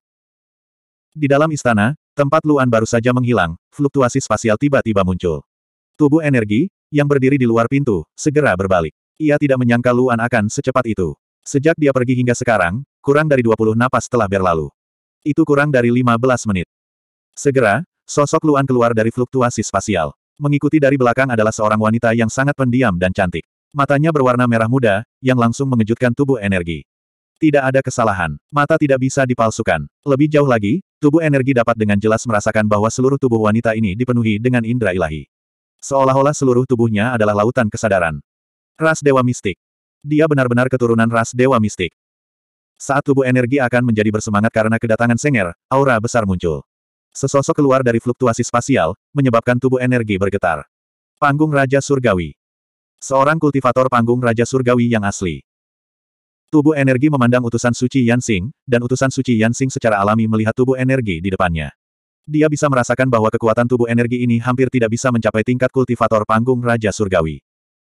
Di dalam istana, tempat Luan baru saja menghilang, fluktuasi spasial tiba-tiba muncul. Tubuh energi, yang berdiri di luar pintu, segera berbalik. Ia tidak menyangka Luan akan secepat itu. Sejak dia pergi hingga sekarang, kurang dari 20 napas telah berlalu. Itu kurang dari 15 menit. Segera, sosok Luan keluar dari fluktuasi spasial. Mengikuti dari belakang adalah seorang wanita yang sangat pendiam dan cantik. Matanya berwarna merah muda, yang langsung mengejutkan tubuh energi. Tidak ada kesalahan. Mata tidak bisa dipalsukan. Lebih jauh lagi, tubuh energi dapat dengan jelas merasakan bahwa seluruh tubuh wanita ini dipenuhi dengan indera ilahi. Seolah-olah seluruh tubuhnya adalah lautan kesadaran. Ras Dewa Mistik. Dia benar-benar keturunan ras Dewa Mistik. Saat tubuh energi akan menjadi bersemangat karena kedatangan Senger, aura besar muncul. Sesosok keluar dari fluktuasi spasial, menyebabkan tubuh energi bergetar. Panggung Raja Surgawi. Seorang kultivator panggung Raja Surgawi yang asli. Tubuh energi memandang utusan suci Yansing, dan utusan suci Yansing secara alami melihat tubuh energi di depannya. Dia bisa merasakan bahwa kekuatan tubuh energi ini hampir tidak bisa mencapai tingkat kultivator panggung Raja Surgawi.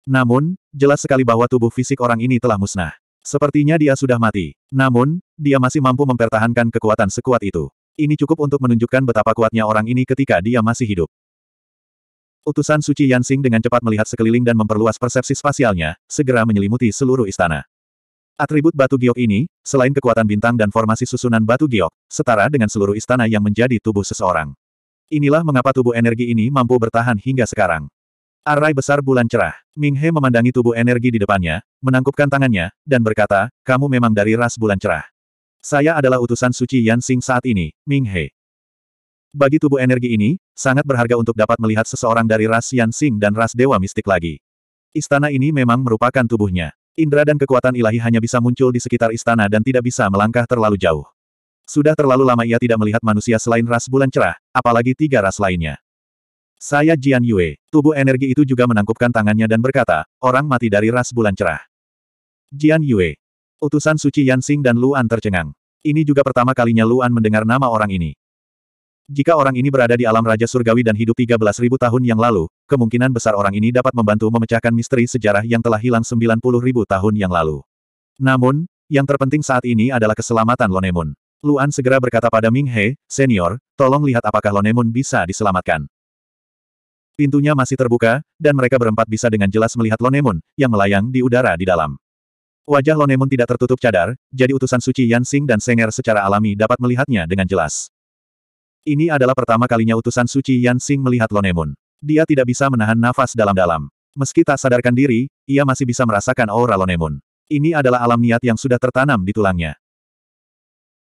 Namun, jelas sekali bahwa tubuh fisik orang ini telah musnah. Sepertinya dia sudah mati. Namun, dia masih mampu mempertahankan kekuatan sekuat itu. Ini cukup untuk menunjukkan betapa kuatnya orang ini ketika dia masih hidup. Utusan Suci Yansing dengan cepat melihat sekeliling dan memperluas persepsi spasialnya, segera menyelimuti seluruh istana. Atribut batu giok ini, selain kekuatan bintang dan formasi susunan batu giok, setara dengan seluruh istana yang menjadi tubuh seseorang. Inilah mengapa tubuh energi ini mampu bertahan hingga sekarang. Arai besar bulan cerah. Ming He memandangi tubuh energi di depannya, menangkupkan tangannya, dan berkata, kamu memang dari ras bulan cerah. Saya adalah utusan suci Yan Xing saat ini, Ming He. Bagi tubuh energi ini, sangat berharga untuk dapat melihat seseorang dari ras Yan Xing dan ras Dewa Mistik lagi. Istana ini memang merupakan tubuhnya. Indra dan kekuatan ilahi hanya bisa muncul di sekitar istana dan tidak bisa melangkah terlalu jauh. Sudah terlalu lama ia tidak melihat manusia selain ras bulan cerah, apalagi tiga ras lainnya. Saya Jian Yue. Tubuh energi itu juga menangkupkan tangannya dan berkata, orang mati dari ras bulan cerah. Jian Yue. Utusan suci Yan Xing dan Luan tercengang. Ini juga pertama kalinya Luan mendengar nama orang ini. Jika orang ini berada di alam Raja Surgawi dan hidup 13.000 tahun yang lalu, kemungkinan besar orang ini dapat membantu memecahkan misteri sejarah yang telah hilang 90.000 tahun yang lalu. Namun, yang terpenting saat ini adalah keselamatan Lonemun. Luan segera berkata pada Ming He, Senior, tolong lihat apakah Lonemun bisa diselamatkan. Pintunya masih terbuka, dan mereka berempat bisa dengan jelas melihat Lonemun, yang melayang di udara di dalam. Wajah Lonemun tidak tertutup cadar, jadi utusan suci Yansing dan Senger secara alami dapat melihatnya dengan jelas. Ini adalah pertama kalinya utusan suci Yansing melihat Lonemun. Dia tidak bisa menahan nafas dalam-dalam. Meski tak sadarkan diri, ia masih bisa merasakan aura Lonemun. Ini adalah alam niat yang sudah tertanam di tulangnya.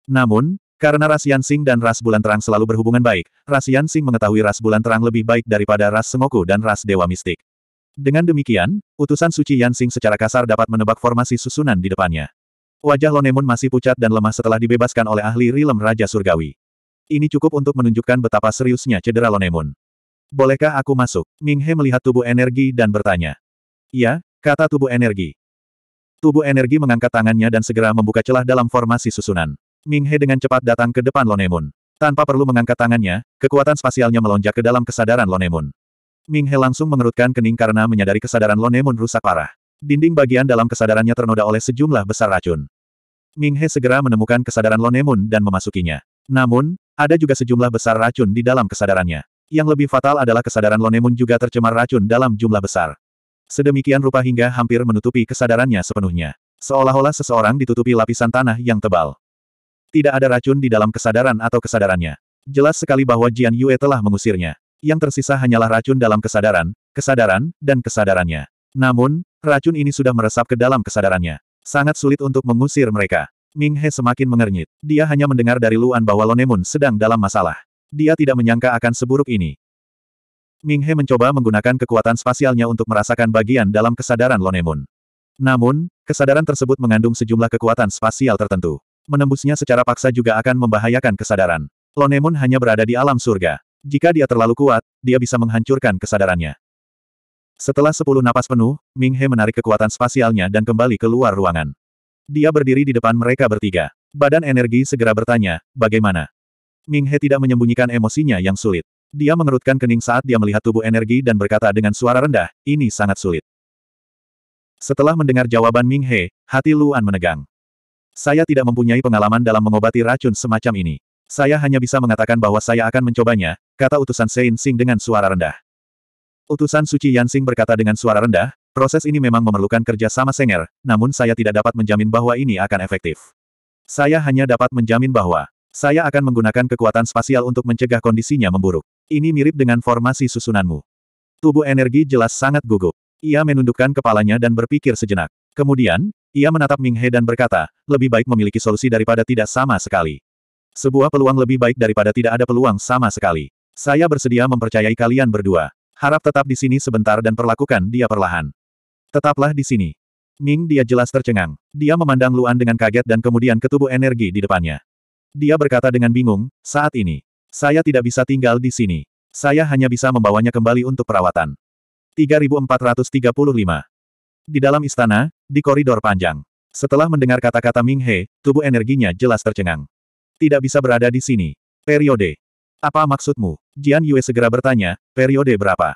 Namun, karena ras Yansing dan ras bulan terang selalu berhubungan baik, ras Yansing mengetahui ras bulan terang lebih baik daripada ras Sengoku dan ras Dewa Mistik. Dengan demikian, utusan suci Yansing secara kasar dapat menebak formasi susunan di depannya. Wajah Lonemun masih pucat dan lemah setelah dibebaskan oleh ahli rilem Raja Surgawi. Ini cukup untuk menunjukkan betapa seriusnya cedera Lonemun. Bolehkah aku masuk? Ming He melihat tubuh energi dan bertanya. Ya, kata tubuh energi. Tubuh energi mengangkat tangannya dan segera membuka celah dalam formasi susunan. Ming He dengan cepat datang ke depan Lonemun. Tanpa perlu mengangkat tangannya, kekuatan spasialnya melonjak ke dalam kesadaran Lonemun. Ming He langsung mengerutkan kening karena menyadari kesadaran Lonemun rusak parah. Dinding bagian dalam kesadarannya ternoda oleh sejumlah besar racun. Ming He segera menemukan kesadaran Lonemun dan memasukinya. Namun, ada juga sejumlah besar racun di dalam kesadarannya. Yang lebih fatal adalah kesadaran Lonemun juga tercemar racun dalam jumlah besar. Sedemikian rupa hingga hampir menutupi kesadarannya sepenuhnya. Seolah-olah seseorang ditutupi lapisan tanah yang tebal. Tidak ada racun di dalam kesadaran atau kesadarannya. Jelas sekali bahwa Jian Yue telah mengusirnya. Yang tersisa hanyalah racun dalam kesadaran, kesadaran, dan kesadarannya. Namun, racun ini sudah meresap ke dalam kesadarannya. Sangat sulit untuk mengusir mereka. Ming He semakin mengernyit. Dia hanya mendengar dari Luan bahwa Lonemun sedang dalam masalah. Dia tidak menyangka akan seburuk ini. Ming He mencoba menggunakan kekuatan spasialnya untuk merasakan bagian dalam kesadaran Lonemun. Namun, kesadaran tersebut mengandung sejumlah kekuatan spasial tertentu menembusnya secara paksa juga akan membahayakan kesadaran. Lonemon hanya berada di alam surga. Jika dia terlalu kuat, dia bisa menghancurkan kesadarannya. Setelah sepuluh napas penuh, Ming He menarik kekuatan spasialnya dan kembali keluar ruangan. Dia berdiri di depan mereka bertiga. Badan energi segera bertanya, bagaimana? Ming He tidak menyembunyikan emosinya yang sulit. Dia mengerutkan kening saat dia melihat tubuh energi dan berkata dengan suara rendah, ini sangat sulit. Setelah mendengar jawaban Ming He, hati Luan menegang. Saya tidak mempunyai pengalaman dalam mengobati racun semacam ini. Saya hanya bisa mengatakan bahwa saya akan mencobanya, kata utusan Sein Sing dengan suara rendah. Utusan Suci Yan Sing berkata dengan suara rendah, proses ini memang memerlukan kerja sama Senger, namun saya tidak dapat menjamin bahwa ini akan efektif. Saya hanya dapat menjamin bahwa saya akan menggunakan kekuatan spasial untuk mencegah kondisinya memburuk. Ini mirip dengan formasi susunanmu. Tubuh energi jelas sangat gugup. Ia menundukkan kepalanya dan berpikir sejenak. Kemudian, ia menatap Ming He dan berkata, lebih baik memiliki solusi daripada tidak sama sekali. Sebuah peluang lebih baik daripada tidak ada peluang sama sekali. Saya bersedia mempercayai kalian berdua. Harap tetap di sini sebentar dan perlakukan dia perlahan. Tetaplah di sini. Ming dia jelas tercengang. Dia memandang Luan dengan kaget dan kemudian ketubuh energi di depannya. Dia berkata dengan bingung, saat ini. Saya tidak bisa tinggal di sini. Saya hanya bisa membawanya kembali untuk perawatan. 3435 di dalam istana, di koridor panjang. Setelah mendengar kata-kata Ming He, tubuh energinya jelas tercengang. Tidak bisa berada di sini. Periode. Apa maksudmu? Jian Yue segera bertanya, periode berapa?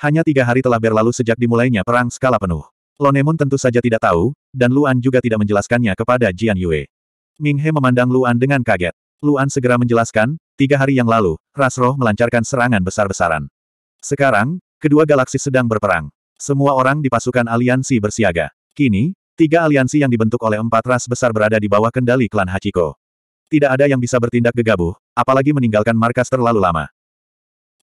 Hanya tiga hari telah berlalu sejak dimulainya perang skala penuh. Lonemun tentu saja tidak tahu, dan Luan juga tidak menjelaskannya kepada Jian Yue. Ming He memandang Luan dengan kaget. Luan segera menjelaskan, tiga hari yang lalu, Rasroh melancarkan serangan besar-besaran. Sekarang, kedua galaksi sedang berperang. Semua orang di pasukan aliansi bersiaga. Kini, tiga aliansi yang dibentuk oleh empat ras besar berada di bawah kendali klan Hachiko. Tidak ada yang bisa bertindak gegabah, apalagi meninggalkan markas terlalu lama.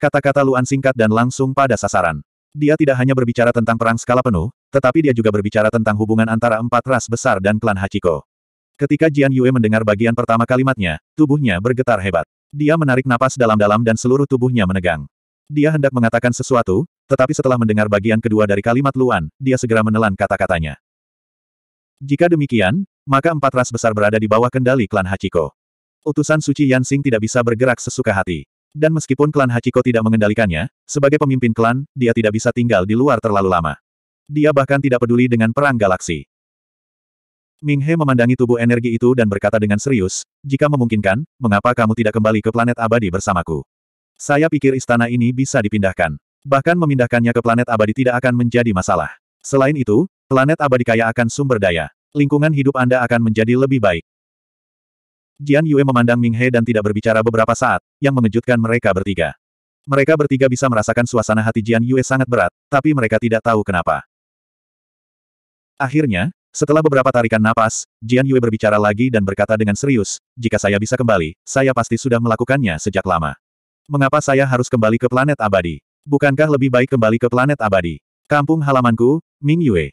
Kata-kata Luan singkat dan langsung pada sasaran. Dia tidak hanya berbicara tentang perang skala penuh, tetapi dia juga berbicara tentang hubungan antara empat ras besar dan klan Hachiko. Ketika Jian Yue mendengar bagian pertama kalimatnya, tubuhnya bergetar hebat. Dia menarik napas dalam-dalam dan seluruh tubuhnya menegang. Dia hendak mengatakan sesuatu, tetapi setelah mendengar bagian kedua dari kalimat Luan, dia segera menelan kata-katanya. Jika demikian, maka empat ras besar berada di bawah kendali klan Hachiko. Utusan suci Yansing tidak bisa bergerak sesuka hati. Dan meskipun klan Hachiko tidak mengendalikannya, sebagai pemimpin klan, dia tidak bisa tinggal di luar terlalu lama. Dia bahkan tidak peduli dengan perang galaksi. Ming He memandangi tubuh energi itu dan berkata dengan serius, jika memungkinkan, mengapa kamu tidak kembali ke planet abadi bersamaku? Saya pikir istana ini bisa dipindahkan. Bahkan memindahkannya ke planet abadi tidak akan menjadi masalah. Selain itu, planet abadi kaya akan sumber daya. Lingkungan hidup Anda akan menjadi lebih baik. Jian Yue memandang Ming He dan tidak berbicara beberapa saat, yang mengejutkan mereka bertiga. Mereka bertiga bisa merasakan suasana hati Jian Yue sangat berat, tapi mereka tidak tahu kenapa. Akhirnya, setelah beberapa tarikan napas, Jian Yue berbicara lagi dan berkata dengan serius, jika saya bisa kembali, saya pasti sudah melakukannya sejak lama. Mengapa saya harus kembali ke planet abadi? Bukankah lebih baik kembali ke planet abadi? Kampung halamanku, Ming Yue.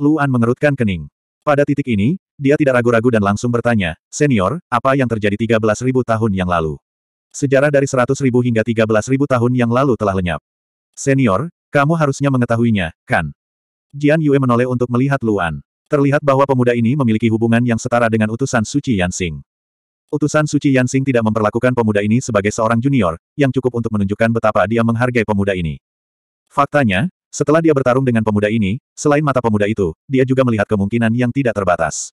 Luan mengerutkan kening. Pada titik ini, dia tidak ragu-ragu dan langsung bertanya, Senior, apa yang terjadi 13.000 tahun yang lalu? Sejarah dari 100.000 hingga 13.000 tahun yang lalu telah lenyap. Senior, kamu harusnya mengetahuinya, kan? Jian Yue menoleh untuk melihat Luan. Terlihat bahwa pemuda ini memiliki hubungan yang setara dengan utusan Suci Yan Sing. Utusan Suci Yansing tidak memperlakukan pemuda ini sebagai seorang junior, yang cukup untuk menunjukkan betapa dia menghargai pemuda ini. Faktanya, setelah dia bertarung dengan pemuda ini, selain mata pemuda itu, dia juga melihat kemungkinan yang tidak terbatas.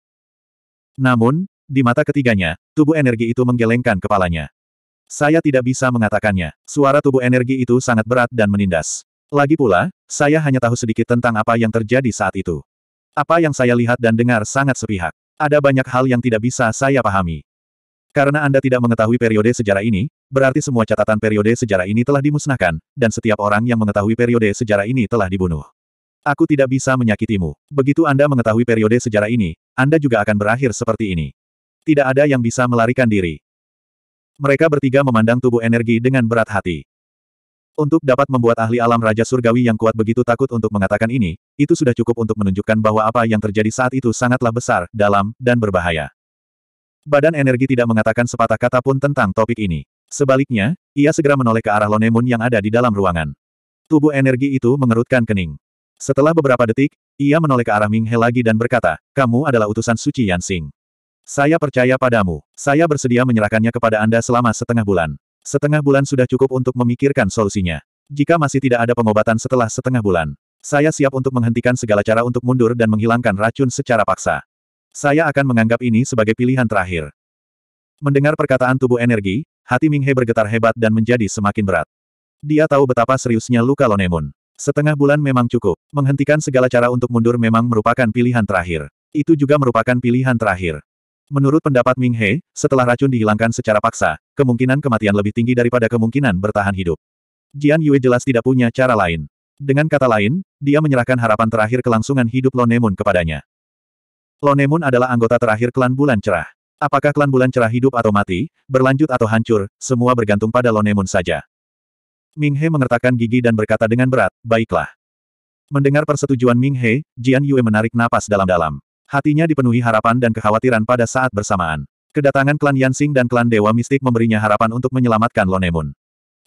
Namun, di mata ketiganya, tubuh energi itu menggelengkan kepalanya. Saya tidak bisa mengatakannya. Suara tubuh energi itu sangat berat dan menindas. Lagi pula, saya hanya tahu sedikit tentang apa yang terjadi saat itu. Apa yang saya lihat dan dengar sangat sepihak. Ada banyak hal yang tidak bisa saya pahami. Karena Anda tidak mengetahui periode sejarah ini, berarti semua catatan periode sejarah ini telah dimusnahkan, dan setiap orang yang mengetahui periode sejarah ini telah dibunuh. Aku tidak bisa menyakitimu. Begitu Anda mengetahui periode sejarah ini, Anda juga akan berakhir seperti ini. Tidak ada yang bisa melarikan diri. Mereka bertiga memandang tubuh energi dengan berat hati. Untuk dapat membuat ahli alam Raja Surgawi yang kuat begitu takut untuk mengatakan ini, itu sudah cukup untuk menunjukkan bahwa apa yang terjadi saat itu sangatlah besar, dalam, dan berbahaya. Badan energi tidak mengatakan sepatah kata pun tentang topik ini. Sebaliknya, ia segera menoleh ke arah Lonemun yang ada di dalam ruangan. Tubuh energi itu mengerutkan kening. Setelah beberapa detik, ia menoleh ke arah Ming He lagi dan berkata, kamu adalah utusan suci Yansing. Saya percaya padamu. Saya bersedia menyerahkannya kepada Anda selama setengah bulan. Setengah bulan sudah cukup untuk memikirkan solusinya. Jika masih tidak ada pengobatan setelah setengah bulan, saya siap untuk menghentikan segala cara untuk mundur dan menghilangkan racun secara paksa. Saya akan menganggap ini sebagai pilihan terakhir. Mendengar perkataan tubuh energi, hati Minghe bergetar hebat dan menjadi semakin berat. Dia tahu betapa seriusnya luka Lonemun. Setengah bulan memang cukup. Menghentikan segala cara untuk mundur memang merupakan pilihan terakhir. Itu juga merupakan pilihan terakhir. Menurut pendapat Ming He, setelah racun dihilangkan secara paksa, kemungkinan kematian lebih tinggi daripada kemungkinan bertahan hidup. Jian Yue jelas tidak punya cara lain. Dengan kata lain, dia menyerahkan harapan terakhir kelangsungan hidup Lonemun kepadanya. Lonemun adalah anggota terakhir klan Bulan Cerah. Apakah klan Bulan Cerah hidup atau mati, berlanjut atau hancur, semua bergantung pada Lonemun saja. Ming He mengertakkan gigi dan berkata dengan berat, baiklah. Mendengar persetujuan Ming He, Jian Yue menarik napas dalam-dalam. Hatinya dipenuhi harapan dan kekhawatiran pada saat bersamaan. Kedatangan klan Yansing dan klan Dewa Mistik memberinya harapan untuk menyelamatkan Lonemun.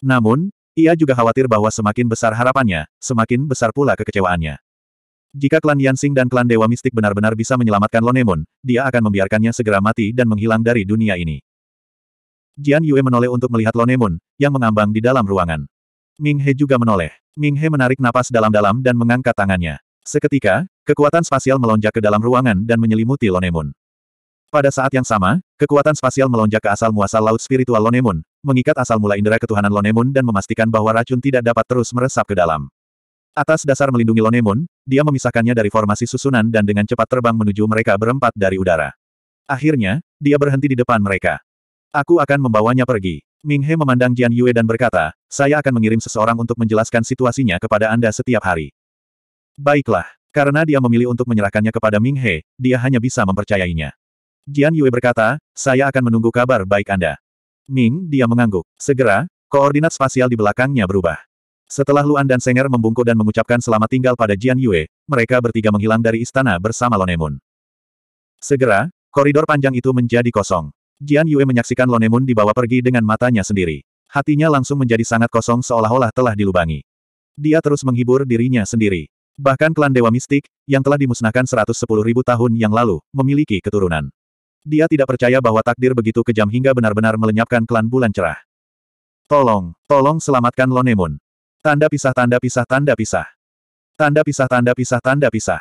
Namun, ia juga khawatir bahwa semakin besar harapannya, semakin besar pula kekecewaannya. Jika klan Yansing dan klan Dewa Mistik benar-benar bisa menyelamatkan Lonemon, dia akan membiarkannya segera mati dan menghilang dari dunia ini. Jian Yue menoleh untuk melihat Lonemon, yang mengambang di dalam ruangan. Ming He juga menoleh. Ming He menarik napas dalam-dalam dan mengangkat tangannya. Seketika, kekuatan spasial melonjak ke dalam ruangan dan menyelimuti Lonemon. Pada saat yang sama, kekuatan spasial melonjak ke asal-muasal laut spiritual Lonemon, mengikat asal mula indera ketuhanan Lonemon dan memastikan bahwa racun tidak dapat terus meresap ke dalam. Atas dasar melindungi Lonemon, dia memisahkannya dari formasi susunan dan dengan cepat terbang menuju mereka berempat dari udara. Akhirnya, dia berhenti di depan mereka. Aku akan membawanya pergi. Ming He memandang Jian Yue dan berkata, saya akan mengirim seseorang untuk menjelaskan situasinya kepada Anda setiap hari. Baiklah, karena dia memilih untuk menyerahkannya kepada Ming He, dia hanya bisa mempercayainya. Jian Yue berkata, saya akan menunggu kabar baik Anda. Ming, dia mengangguk. Segera, koordinat spasial di belakangnya berubah. Setelah Luan dan Senger membungkuk dan mengucapkan selamat tinggal pada Jian Yue, mereka bertiga menghilang dari istana bersama Lonemun. Segera, koridor panjang itu menjadi kosong. Jian Yue menyaksikan Lonemun dibawa pergi dengan matanya sendiri. Hatinya langsung menjadi sangat kosong seolah-olah telah dilubangi. Dia terus menghibur dirinya sendiri. Bahkan klan Dewa Mistik, yang telah dimusnahkan 110 ribu tahun yang lalu, memiliki keturunan. Dia tidak percaya bahwa takdir begitu kejam hingga benar-benar melenyapkan klan bulan cerah. Tolong, tolong selamatkan Lonemun. Tanda pisah tanda pisah tanda pisah. Tanda pisah tanda pisah tanda pisah.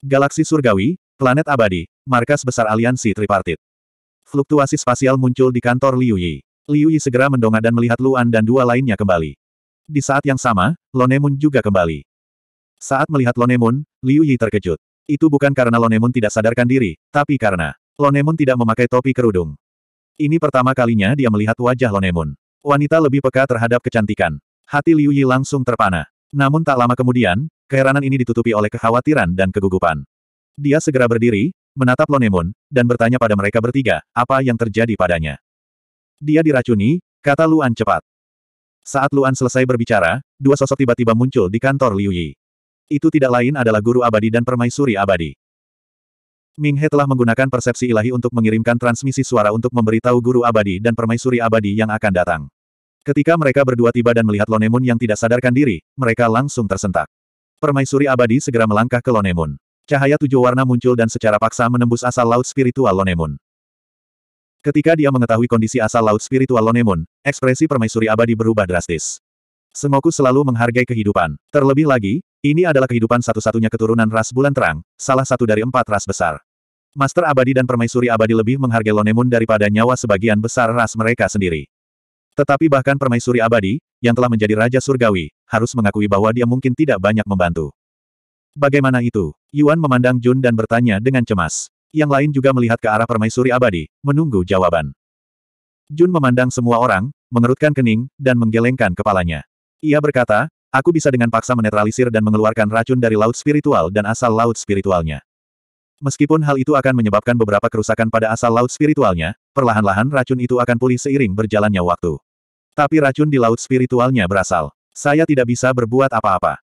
Galaksi surgawi, planet abadi, markas besar aliansi tripartit. Fluktuasi spasial muncul di kantor Liu Yi. Liu Yi segera mendongak dan melihat Luan dan dua lainnya kembali. Di saat yang sama, Lonemun juga kembali. Saat melihat Lonemun, Liu Yi terkejut. Itu bukan karena Lonemun tidak sadarkan diri, tapi karena Lonemun tidak memakai topi kerudung. Ini pertama kalinya dia melihat wajah Lonemun. Wanita lebih peka terhadap kecantikan. Hati Liu Yi langsung terpana. Namun tak lama kemudian, keheranan ini ditutupi oleh kekhawatiran dan kegugupan. Dia segera berdiri, menatap Lonemon, dan bertanya pada mereka bertiga, apa yang terjadi padanya. Dia diracuni, kata Luan cepat. Saat Luan selesai berbicara, dua sosok tiba-tiba muncul di kantor Liu Yi. Itu tidak lain adalah guru abadi dan permaisuri abadi. Ming He telah menggunakan persepsi ilahi untuk mengirimkan transmisi suara untuk memberitahu guru abadi dan permaisuri abadi yang akan datang. Ketika mereka berdua tiba dan melihat Lonemun yang tidak sadarkan diri, mereka langsung tersentak. Permaisuri abadi segera melangkah ke Lonemun. Cahaya tujuh warna muncul dan secara paksa menembus asal laut spiritual Lonemun. Ketika dia mengetahui kondisi asal laut spiritual Lonemun, ekspresi permaisuri abadi berubah drastis. Sengoku selalu menghargai kehidupan. Terlebih lagi, ini adalah kehidupan satu-satunya keturunan ras bulan terang, salah satu dari empat ras besar. Master abadi dan permaisuri abadi lebih menghargai Lonemun daripada nyawa sebagian besar ras mereka sendiri. Tetapi bahkan permaisuri abadi, yang telah menjadi raja surgawi, harus mengakui bahwa dia mungkin tidak banyak membantu. Bagaimana itu? Yuan memandang Jun dan bertanya dengan cemas. Yang lain juga melihat ke arah permaisuri abadi, menunggu jawaban. Jun memandang semua orang, mengerutkan kening, dan menggelengkan kepalanya. Ia berkata, aku bisa dengan paksa menetralisir dan mengeluarkan racun dari laut spiritual dan asal laut spiritualnya. Meskipun hal itu akan menyebabkan beberapa kerusakan pada asal laut spiritualnya, Perlahan-lahan racun itu akan pulih seiring berjalannya waktu. Tapi racun di laut spiritualnya berasal. Saya tidak bisa berbuat apa-apa.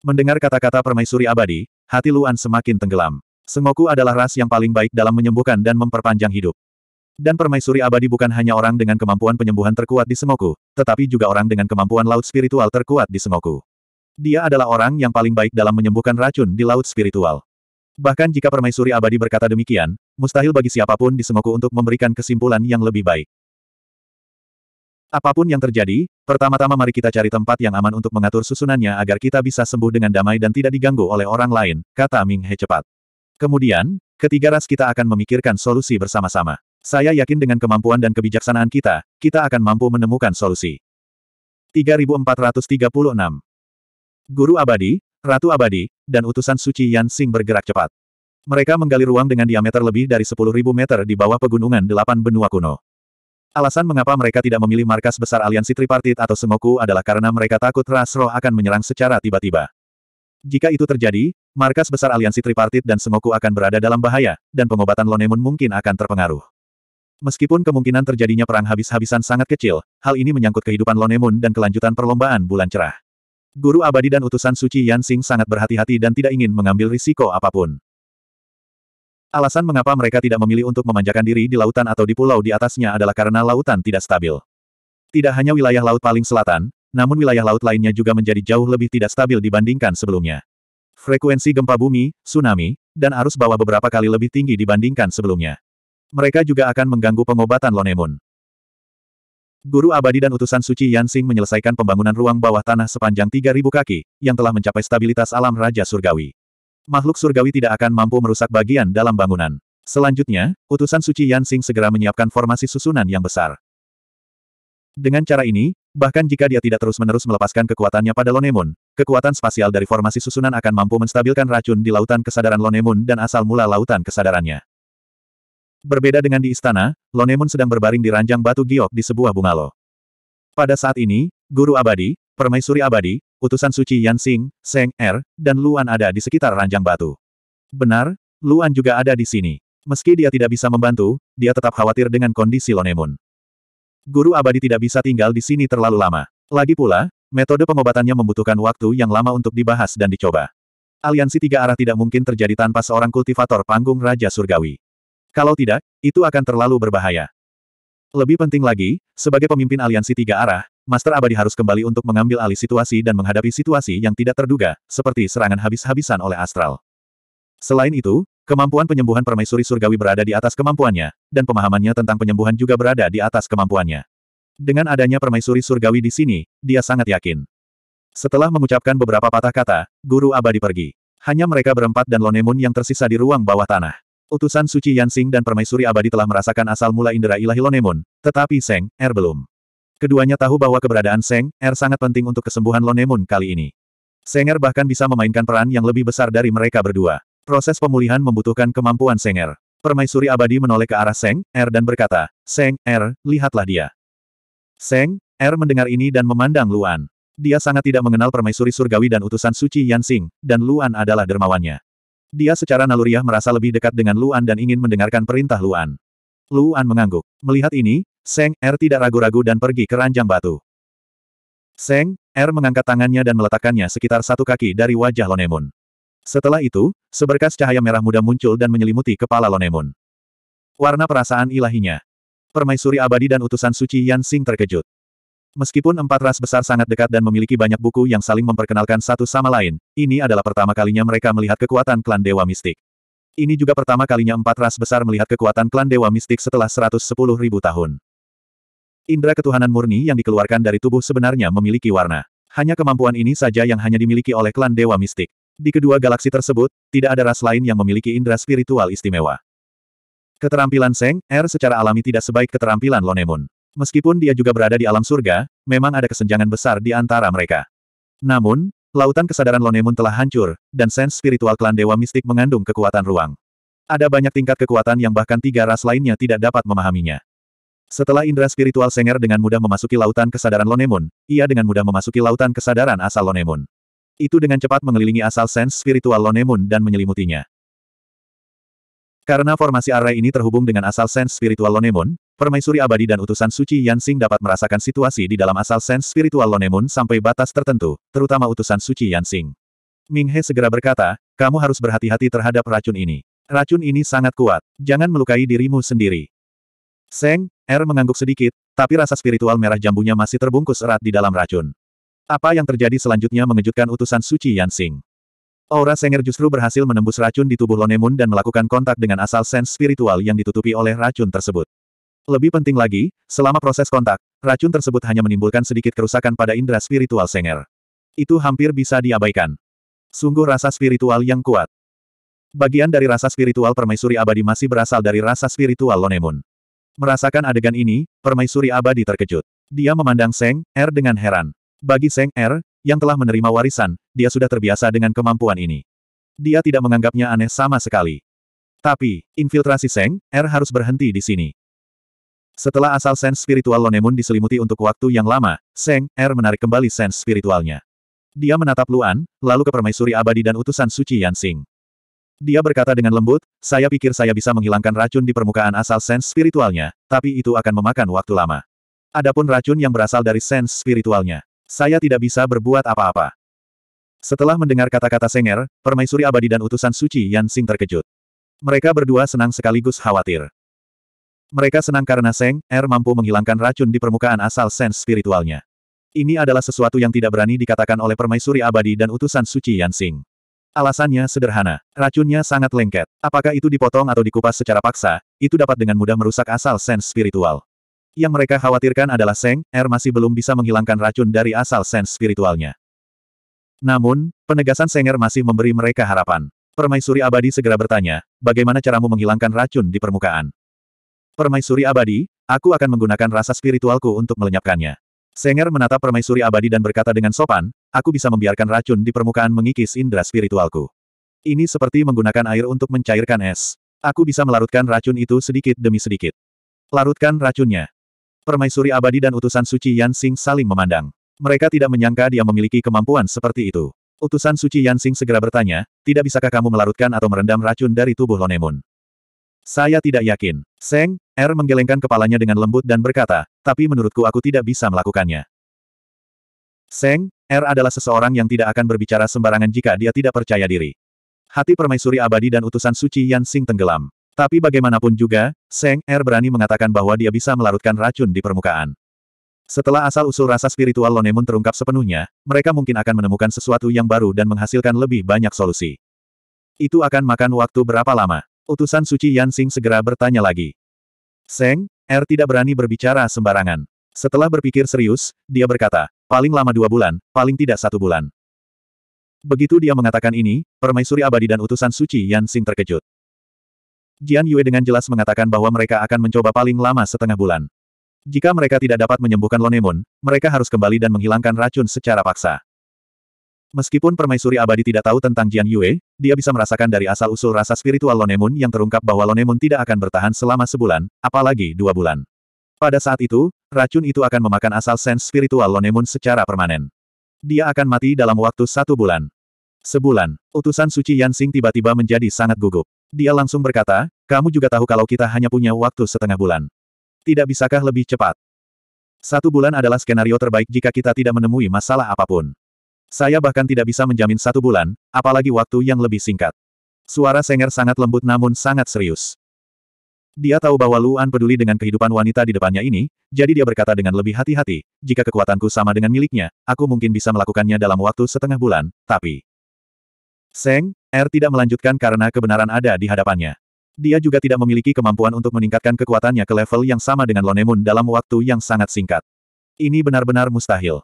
Mendengar kata-kata permaisuri abadi, hati Luan semakin tenggelam. Sengoku adalah ras yang paling baik dalam menyembuhkan dan memperpanjang hidup. Dan permaisuri abadi bukan hanya orang dengan kemampuan penyembuhan terkuat di Sengoku, tetapi juga orang dengan kemampuan laut spiritual terkuat di Sengoku. Dia adalah orang yang paling baik dalam menyembuhkan racun di laut spiritual. Bahkan jika permaisuri abadi berkata demikian, mustahil bagi siapapun di Semoku untuk memberikan kesimpulan yang lebih baik. Apapun yang terjadi, pertama-tama mari kita cari tempat yang aman untuk mengatur susunannya agar kita bisa sembuh dengan damai dan tidak diganggu oleh orang lain, kata Ming He cepat. Kemudian, ketiga ras kita akan memikirkan solusi bersama-sama. Saya yakin dengan kemampuan dan kebijaksanaan kita, kita akan mampu menemukan solusi. 3436 Guru Abadi, Ratu Abadi, dan utusan suci Yan Xing bergerak cepat. Mereka menggali ruang dengan diameter lebih dari 10.000 meter di bawah pegunungan delapan benua kuno. Alasan mengapa mereka tidak memilih markas besar aliansi tripartit atau Semoku adalah karena mereka takut ras roh akan menyerang secara tiba-tiba. Jika itu terjadi, markas besar aliansi tripartit dan Semoku akan berada dalam bahaya, dan pengobatan Lonemun mungkin akan terpengaruh. Meskipun kemungkinan terjadinya perang habis-habisan sangat kecil, hal ini menyangkut kehidupan Lonemun dan kelanjutan perlombaan bulan cerah. Guru abadi dan utusan suci Yan Xing sangat berhati-hati dan tidak ingin mengambil risiko apapun. Alasan mengapa mereka tidak memilih untuk memanjakan diri di lautan atau di pulau di atasnya adalah karena lautan tidak stabil. Tidak hanya wilayah laut paling selatan, namun wilayah laut lainnya juga menjadi jauh lebih tidak stabil dibandingkan sebelumnya. Frekuensi gempa bumi, tsunami, dan arus bawah beberapa kali lebih tinggi dibandingkan sebelumnya. Mereka juga akan mengganggu pengobatan Lonemun. Guru abadi dan utusan suci Yansing menyelesaikan pembangunan ruang bawah tanah sepanjang 3.000 kaki, yang telah mencapai stabilitas alam Raja Surgawi. Makhluk surgawi tidak akan mampu merusak bagian dalam bangunan. Selanjutnya, utusan suci Yansing segera menyiapkan formasi susunan yang besar. Dengan cara ini, bahkan jika dia tidak terus-menerus melepaskan kekuatannya pada Lonemun, kekuatan spasial dari formasi susunan akan mampu menstabilkan racun di lautan kesadaran Lonemun dan asal mula lautan kesadarannya. Berbeda dengan di istana, Lonemon sedang berbaring di ranjang batu giok di sebuah bungalow. Pada saat ini, Guru Abadi, Permaisuri Abadi, utusan suci Yan Xing, Seng Er, dan Luan ada di sekitar ranjang batu. Benar, Luan juga ada di sini. Meski dia tidak bisa membantu, dia tetap khawatir dengan kondisi Lonemon. Guru Abadi tidak bisa tinggal di sini terlalu lama. Lagi pula, metode pengobatannya membutuhkan waktu yang lama untuk dibahas dan dicoba. Aliansi tiga arah tidak mungkin terjadi tanpa seorang kultivator panggung Raja Surgawi. Kalau tidak, itu akan terlalu berbahaya. Lebih penting lagi, sebagai pemimpin aliansi tiga arah, Master Abadi harus kembali untuk mengambil alih situasi dan menghadapi situasi yang tidak terduga, seperti serangan habis-habisan oleh Astral. Selain itu, kemampuan penyembuhan permaisuri surgawi berada di atas kemampuannya, dan pemahamannya tentang penyembuhan juga berada di atas kemampuannya. Dengan adanya permaisuri surgawi di sini, dia sangat yakin. Setelah mengucapkan beberapa patah kata, Guru Abadi pergi. Hanya mereka berempat dan Lonemun yang tersisa di ruang bawah tanah. Utusan suci Yansing dan permaisuri abadi telah merasakan asal mula indera ilahi Lonemon, tetapi Seng, Er belum. Keduanya tahu bahwa keberadaan Seng, Er sangat penting untuk kesembuhan Lonemon kali ini. Seng Er bahkan bisa memainkan peran yang lebih besar dari mereka berdua. Proses pemulihan membutuhkan kemampuan Seng Er. Permaisuri abadi menoleh ke arah Seng, Er dan berkata, Seng, Er, lihatlah dia. Seng, Er mendengar ini dan memandang Luan. Dia sangat tidak mengenal permaisuri surgawi dan utusan suci Yansing, dan Luan adalah dermawannya. Dia secara naluriah merasa lebih dekat dengan Luan dan ingin mendengarkan perintah Luan. Luan mengangguk. Melihat ini, Seng Er tidak ragu-ragu dan pergi ke ranjang batu. Seng Er mengangkat tangannya dan meletakkannya sekitar satu kaki dari wajah Lonemun. Setelah itu, seberkas cahaya merah muda muncul dan menyelimuti kepala Lonemun. Warna perasaan ilahinya. Permaisuri abadi dan utusan suci Yan Sing terkejut. Meskipun empat ras besar sangat dekat dan memiliki banyak buku yang saling memperkenalkan satu sama lain, ini adalah pertama kalinya mereka melihat kekuatan klan Dewa Mistik. Ini juga pertama kalinya empat ras besar melihat kekuatan klan Dewa Mistik setelah 110 ribu tahun. Indra ketuhanan murni yang dikeluarkan dari tubuh sebenarnya memiliki warna. Hanya kemampuan ini saja yang hanya dimiliki oleh klan Dewa Mistik. Di kedua galaksi tersebut, tidak ada ras lain yang memiliki indra spiritual istimewa. Keterampilan Seng, Er secara alami tidak sebaik keterampilan Lonemun. Meskipun dia juga berada di alam surga, memang ada kesenjangan besar di antara mereka. Namun, lautan kesadaran Lonemun telah hancur, dan sens spiritual klan Dewa Mistik mengandung kekuatan ruang. Ada banyak tingkat kekuatan yang bahkan tiga ras lainnya tidak dapat memahaminya. Setelah indera spiritual Senger dengan mudah memasuki lautan kesadaran Lonemun, ia dengan mudah memasuki lautan kesadaran asal Lonemun. Itu dengan cepat mengelilingi asal sens spiritual Lonemun dan menyelimutinya. Karena formasi array ini terhubung dengan asal sense spiritual Lonemon, permaisuri abadi dan utusan suci Yansing dapat merasakan situasi di dalam asal sense spiritual Lonemon sampai batas tertentu, terutama utusan suci Yansing. He segera berkata, kamu harus berhati-hati terhadap racun ini. Racun ini sangat kuat, jangan melukai dirimu sendiri. Seng, R er mengangguk sedikit, tapi rasa spiritual merah jambunya masih terbungkus erat di dalam racun. Apa yang terjadi selanjutnya mengejutkan utusan suci Yansing. Aura Senger justru berhasil menembus racun di tubuh Lonemun dan melakukan kontak dengan asal sens spiritual yang ditutupi oleh racun tersebut. Lebih penting lagi, selama proses kontak, racun tersebut hanya menimbulkan sedikit kerusakan pada indera spiritual Senger. Itu hampir bisa diabaikan. Sungguh rasa spiritual yang kuat. Bagian dari rasa spiritual permaisuri abadi masih berasal dari rasa spiritual Lonemun. Merasakan adegan ini, permaisuri abadi terkejut. Dia memandang Seng Er dengan heran. Bagi Seng Er, yang telah menerima warisan, dia sudah terbiasa dengan kemampuan ini. Dia tidak menganggapnya aneh sama sekali. Tapi, infiltrasi Seng, R er harus berhenti di sini. Setelah asal sens spiritual Lonemun diselimuti untuk waktu yang lama, Seng, R er menarik kembali sens spiritualnya. Dia menatap Luan, lalu ke permaisuri abadi dan utusan suci Yansing. Dia berkata dengan lembut, saya pikir saya bisa menghilangkan racun di permukaan asal sens spiritualnya, tapi itu akan memakan waktu lama. Adapun racun yang berasal dari sens spiritualnya. Saya tidak bisa berbuat apa-apa. Setelah mendengar kata-kata Senger, permaisuri abadi dan utusan suci Yan Sing terkejut. Mereka berdua senang sekaligus khawatir. Mereka senang karena Seng, Er mampu menghilangkan racun di permukaan asal sens spiritualnya. Ini adalah sesuatu yang tidak berani dikatakan oleh permaisuri abadi dan utusan suci Yan Sing. Alasannya sederhana, racunnya sangat lengket. Apakah itu dipotong atau dikupas secara paksa, itu dapat dengan mudah merusak asal sens spiritual. Yang mereka khawatirkan adalah Seng, Er masih belum bisa menghilangkan racun dari asal sens spiritualnya. Namun, penegasan Seng Er masih memberi mereka harapan. Permaisuri abadi segera bertanya, bagaimana caramu menghilangkan racun di permukaan? Permaisuri abadi, aku akan menggunakan rasa spiritualku untuk melenyapkannya. Senger menatap permaisuri abadi dan berkata dengan sopan, aku bisa membiarkan racun di permukaan mengikis indera spiritualku. Ini seperti menggunakan air untuk mencairkan es. Aku bisa melarutkan racun itu sedikit demi sedikit. Larutkan racunnya. Permaisuri abadi dan utusan suci Yansing saling memandang. Mereka tidak menyangka dia memiliki kemampuan seperti itu. Utusan suci Yansing segera bertanya, tidak bisakah kamu melarutkan atau merendam racun dari tubuh Lonemun? Saya tidak yakin. Seng, R er menggelengkan kepalanya dengan lembut dan berkata, tapi menurutku aku tidak bisa melakukannya. Seng, R er adalah seseorang yang tidak akan berbicara sembarangan jika dia tidak percaya diri. Hati permaisuri abadi dan utusan suci Yan tenggelam. Tapi bagaimanapun juga, Seng Er berani mengatakan bahwa dia bisa melarutkan racun di permukaan. Setelah asal-usul rasa spiritual Lonemun terungkap sepenuhnya, mereka mungkin akan menemukan sesuatu yang baru dan menghasilkan lebih banyak solusi. Itu akan makan waktu berapa lama? Utusan suci Yan segera bertanya lagi. Seng, Er tidak berani berbicara sembarangan. Setelah berpikir serius, dia berkata, paling lama dua bulan, paling tidak satu bulan. Begitu dia mengatakan ini, permaisuri abadi dan utusan suci Yan terkejut. Jian Yue dengan jelas mengatakan bahwa mereka akan mencoba paling lama setengah bulan. Jika mereka tidak dapat menyembuhkan Lonemon, mereka harus kembali dan menghilangkan racun secara paksa. Meskipun permaisuri abadi tidak tahu tentang Jian Yue, dia bisa merasakan dari asal-usul rasa spiritual Lonemon yang terungkap bahwa Lonemon tidak akan bertahan selama sebulan, apalagi dua bulan. Pada saat itu, racun itu akan memakan asal sens spiritual Lonemon secara permanen. Dia akan mati dalam waktu satu bulan. Sebulan, utusan suci Yansing tiba-tiba menjadi sangat gugup. Dia langsung berkata, kamu juga tahu kalau kita hanya punya waktu setengah bulan. Tidak bisakah lebih cepat? Satu bulan adalah skenario terbaik jika kita tidak menemui masalah apapun. Saya bahkan tidak bisa menjamin satu bulan, apalagi waktu yang lebih singkat. Suara Senger sangat lembut namun sangat serius. Dia tahu bahwa Luan peduli dengan kehidupan wanita di depannya ini, jadi dia berkata dengan lebih hati-hati, jika kekuatanku sama dengan miliknya, aku mungkin bisa melakukannya dalam waktu setengah bulan, tapi... Seng, R tidak melanjutkan karena kebenaran ada di hadapannya. Dia juga tidak memiliki kemampuan untuk meningkatkan kekuatannya ke level yang sama dengan Lonemun dalam waktu yang sangat singkat. Ini benar-benar mustahil.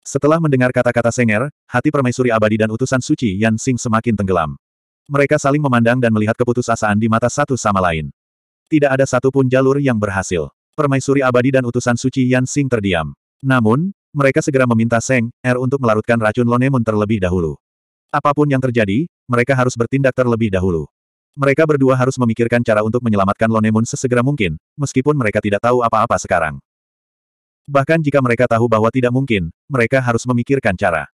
Setelah mendengar kata-kata Senger, hati permaisuri abadi dan utusan suci Yan Xing semakin tenggelam. Mereka saling memandang dan melihat keputusasaan di mata satu sama lain. Tidak ada satupun jalur yang berhasil. Permaisuri abadi dan utusan suci Yan Xing terdiam. Namun, mereka segera meminta Seng, Er untuk melarutkan racun Lonemun terlebih dahulu. Apapun yang terjadi, mereka harus bertindak terlebih dahulu. Mereka berdua harus memikirkan cara untuk menyelamatkan Lonemun sesegera mungkin, meskipun mereka tidak tahu apa-apa sekarang. Bahkan jika mereka tahu bahwa tidak mungkin, mereka harus memikirkan cara.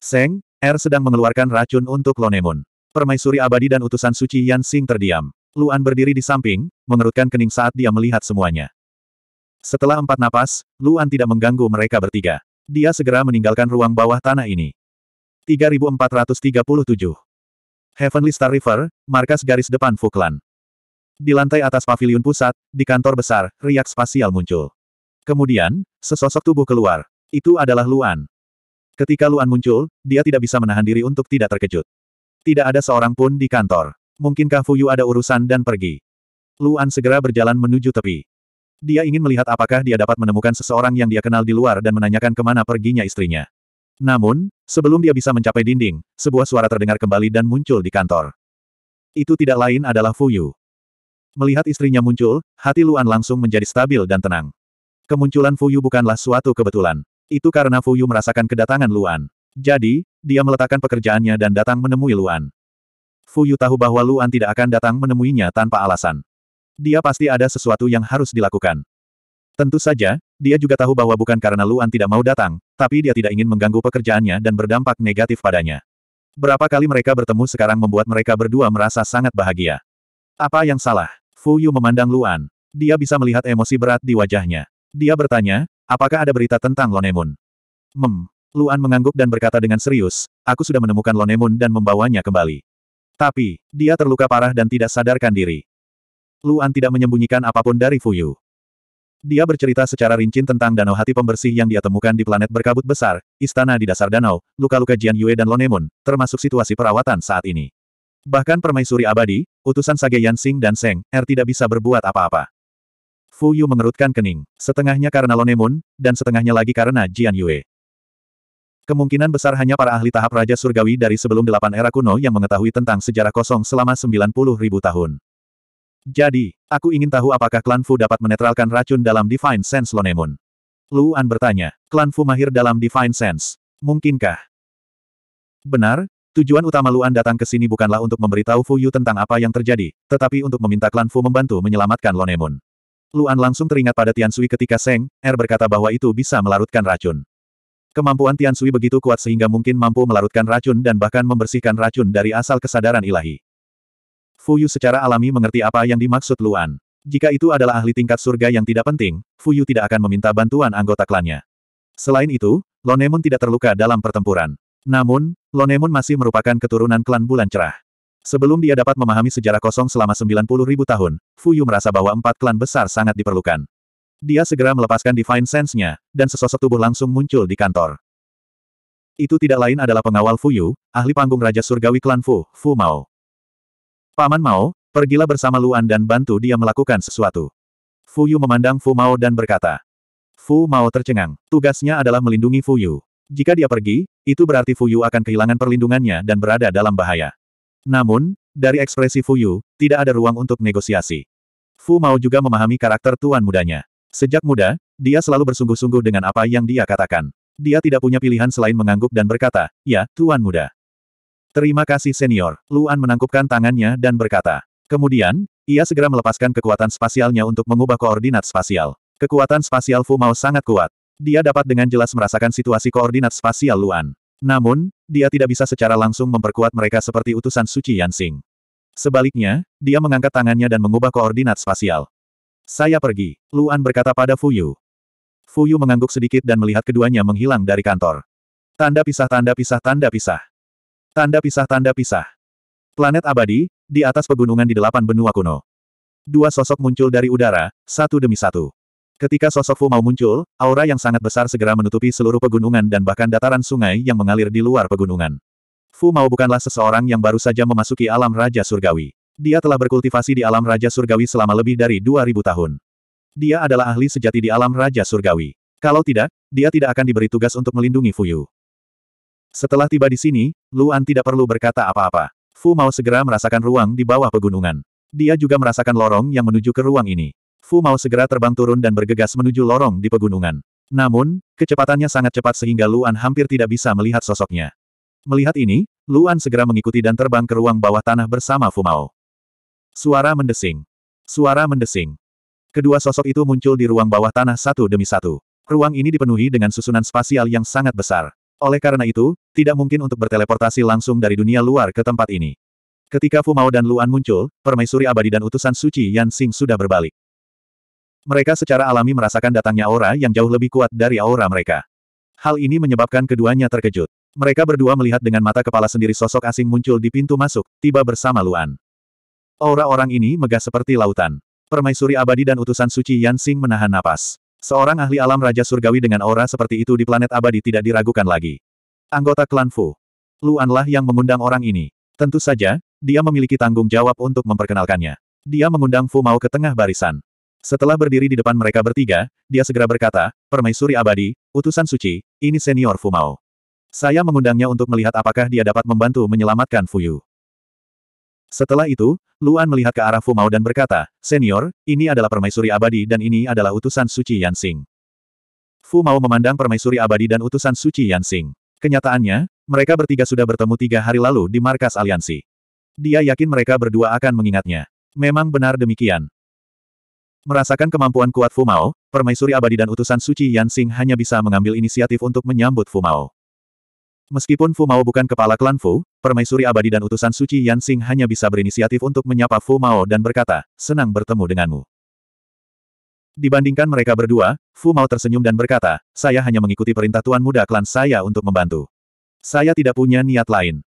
Seng, Er sedang mengeluarkan racun untuk Lonemun. Permaisuri abadi dan utusan suci Yan Xing terdiam. Luan berdiri di samping, mengerutkan kening saat dia melihat semuanya. Setelah empat napas, Luan tidak mengganggu mereka bertiga. Dia segera meninggalkan ruang bawah tanah ini. 3437. Heavenly Star River, markas garis depan Fuklan. Di lantai atas pavilion pusat, di kantor besar, riak spasial muncul. Kemudian, sesosok tubuh keluar. Itu adalah Luan. Ketika Luan muncul, dia tidak bisa menahan diri untuk tidak terkejut. Tidak ada seorang pun di kantor. Mungkinkah Fuyu ada urusan dan pergi? Luan segera berjalan menuju tepi. Dia ingin melihat apakah dia dapat menemukan seseorang yang dia kenal di luar dan menanyakan kemana perginya istrinya. Namun, sebelum dia bisa mencapai dinding, sebuah suara terdengar kembali dan muncul di kantor. Itu tidak lain adalah Fuyu. Melihat istrinya muncul, hati Luan langsung menjadi stabil dan tenang. Kemunculan Fuyu bukanlah suatu kebetulan. Itu karena Fuyu merasakan kedatangan Luan. Jadi, dia meletakkan pekerjaannya dan datang menemui Luan. Fuyu tahu bahwa Luan tidak akan datang menemuinya tanpa alasan. Dia pasti ada sesuatu yang harus dilakukan. Tentu saja, dia juga tahu bahwa bukan karena Luan tidak mau datang, tapi dia tidak ingin mengganggu pekerjaannya dan berdampak negatif padanya. Berapa kali mereka bertemu sekarang membuat mereka berdua merasa sangat bahagia. Apa yang salah? Fu Yu memandang Luan. Dia bisa melihat emosi berat di wajahnya. Dia bertanya, apakah ada berita tentang Lonemun? Mem. Luan mengangguk dan berkata dengan serius, aku sudah menemukan Lonemun dan membawanya kembali. Tapi, dia terluka parah dan tidak sadarkan diri. Luan tidak menyembunyikan apapun dari Fuyu. Dia bercerita secara rinci tentang danau hati pembersih yang dia temukan di planet berkabut besar, istana di dasar danau, luka-luka Jian Yue dan Lonemun, termasuk situasi perawatan saat ini. Bahkan permaisuri abadi, utusan Sage Yan Xing dan Seng, Er tidak bisa berbuat apa-apa. Fu Yu mengerutkan kening, setengahnya karena Lonemun, dan setengahnya lagi karena Jian Yue. Kemungkinan besar hanya para ahli tahap Raja Surgawi dari sebelum delapan era kuno yang mengetahui tentang sejarah kosong selama 90 ribu tahun. Jadi, aku ingin tahu apakah klan Fu dapat menetralkan racun dalam Divine Sense Lonemun. Luan bertanya, klan Fu mahir dalam Divine Sense. Mungkinkah? Benar, tujuan utama Luan datang ke sini bukanlah untuk memberitahu Fu Yu tentang apa yang terjadi, tetapi untuk meminta klan Fu membantu menyelamatkan Lonemun. Luan langsung teringat pada Tian Tiansui ketika Seng, Er berkata bahwa itu bisa melarutkan racun. Kemampuan Tian Tiansui begitu kuat sehingga mungkin mampu melarutkan racun dan bahkan membersihkan racun dari asal kesadaran ilahi. Fuyu secara alami mengerti apa yang dimaksud Luan. Jika itu adalah ahli tingkat surga yang tidak penting, Fuyu tidak akan meminta bantuan anggota klannya. Selain itu, Lonemon tidak terluka dalam pertempuran. Namun, Lonemon masih merupakan keturunan klan bulan cerah. Sebelum dia dapat memahami sejarah kosong selama 90 ribu tahun, Fuyu merasa bahwa empat klan besar sangat diperlukan. Dia segera melepaskan Divine Sense-nya, dan sesosok tubuh langsung muncul di kantor. Itu tidak lain adalah pengawal Fuyu, ahli panggung Raja Surgawi klan Fu, Fu Mao. Paman Mao, pergilah bersama Luan dan bantu dia melakukan sesuatu. Fu Yu memandang Fu Mao dan berkata. Fu Mao tercengang. Tugasnya adalah melindungi Fu Yu. Jika dia pergi, itu berarti Fu Yu akan kehilangan perlindungannya dan berada dalam bahaya. Namun, dari ekspresi Fu Yu, tidak ada ruang untuk negosiasi. Fu Mao juga memahami karakter tuan mudanya. Sejak muda, dia selalu bersungguh-sungguh dengan apa yang dia katakan. Dia tidak punya pilihan selain mengangguk dan berkata, ya, tuan muda. Terima kasih senior, Luan menangkupkan tangannya dan berkata. Kemudian, ia segera melepaskan kekuatan spasialnya untuk mengubah koordinat spasial. Kekuatan spasial Fu Mao sangat kuat. Dia dapat dengan jelas merasakan situasi koordinat spasial Luan. Namun, dia tidak bisa secara langsung memperkuat mereka seperti utusan suci Yansing. Sebaliknya, dia mengangkat tangannya dan mengubah koordinat spasial. Saya pergi, Luan berkata pada Fu Yu. Fu Yu mengangguk sedikit dan melihat keduanya menghilang dari kantor. Tanda pisah tanda pisah tanda pisah. Tanda pisah-tanda pisah. Planet abadi, di atas pegunungan di delapan benua kuno. Dua sosok muncul dari udara, satu demi satu. Ketika sosok Fu mau muncul, aura yang sangat besar segera menutupi seluruh pegunungan dan bahkan dataran sungai yang mengalir di luar pegunungan. Fu mau bukanlah seseorang yang baru saja memasuki alam Raja Surgawi. Dia telah berkultivasi di alam Raja Surgawi selama lebih dari 2000 tahun. Dia adalah ahli sejati di alam Raja Surgawi. Kalau tidak, dia tidak akan diberi tugas untuk melindungi Fuyu. Setelah tiba di sini, Luan tidak perlu berkata apa-apa. Fu Mao segera merasakan ruang di bawah pegunungan. Dia juga merasakan lorong yang menuju ke ruang ini. Fu Mao segera terbang turun dan bergegas menuju lorong di pegunungan. Namun, kecepatannya sangat cepat sehingga Luan hampir tidak bisa melihat sosoknya. Melihat ini, Luan segera mengikuti dan terbang ke ruang bawah tanah bersama Fu Mao. Suara mendesing. Suara mendesing. Kedua sosok itu muncul di ruang bawah tanah satu demi satu. Ruang ini dipenuhi dengan susunan spasial yang sangat besar. Oleh karena itu, tidak mungkin untuk berteleportasi langsung dari dunia luar ke tempat ini. Ketika Fu Mao dan Luan muncul, permaisuri abadi dan utusan suci Yan Xing sudah berbalik. Mereka secara alami merasakan datangnya aura yang jauh lebih kuat dari aura mereka. Hal ini menyebabkan keduanya terkejut. Mereka berdua melihat dengan mata kepala sendiri sosok asing muncul di pintu masuk, tiba bersama Luan. Aura orang ini megah seperti lautan. Permaisuri abadi dan utusan suci Yan Xing menahan napas. Seorang ahli alam Raja Surgawi dengan aura seperti itu di planet abadi tidak diragukan lagi. Anggota klan Fu. Luanlah yang mengundang orang ini. Tentu saja, dia memiliki tanggung jawab untuk memperkenalkannya. Dia mengundang Fu Mao ke tengah barisan. Setelah berdiri di depan mereka bertiga, dia segera berkata, Permaisuri abadi, utusan suci, ini senior Fu Mao. Saya mengundangnya untuk melihat apakah dia dapat membantu menyelamatkan Fu Yu. Setelah itu, Luan melihat ke arah Fumao dan berkata, Senior, ini adalah permaisuri abadi dan ini adalah utusan suci Yansing. Fumao memandang permaisuri abadi dan utusan suci Yansing. Kenyataannya, mereka bertiga sudah bertemu tiga hari lalu di markas aliansi. Dia yakin mereka berdua akan mengingatnya. Memang benar demikian. Merasakan kemampuan kuat Fumao, permaisuri abadi dan utusan suci Yansing hanya bisa mengambil inisiatif untuk menyambut Fumao. Meskipun Fu Mao bukan kepala klan Fu, permaisuri abadi dan utusan suci Yan Xing hanya bisa berinisiatif untuk menyapa Fu Mao dan berkata, senang bertemu denganmu. Dibandingkan mereka berdua, Fu Mao tersenyum dan berkata, saya hanya mengikuti perintah Tuan Muda klan saya untuk membantu. Saya tidak punya niat lain.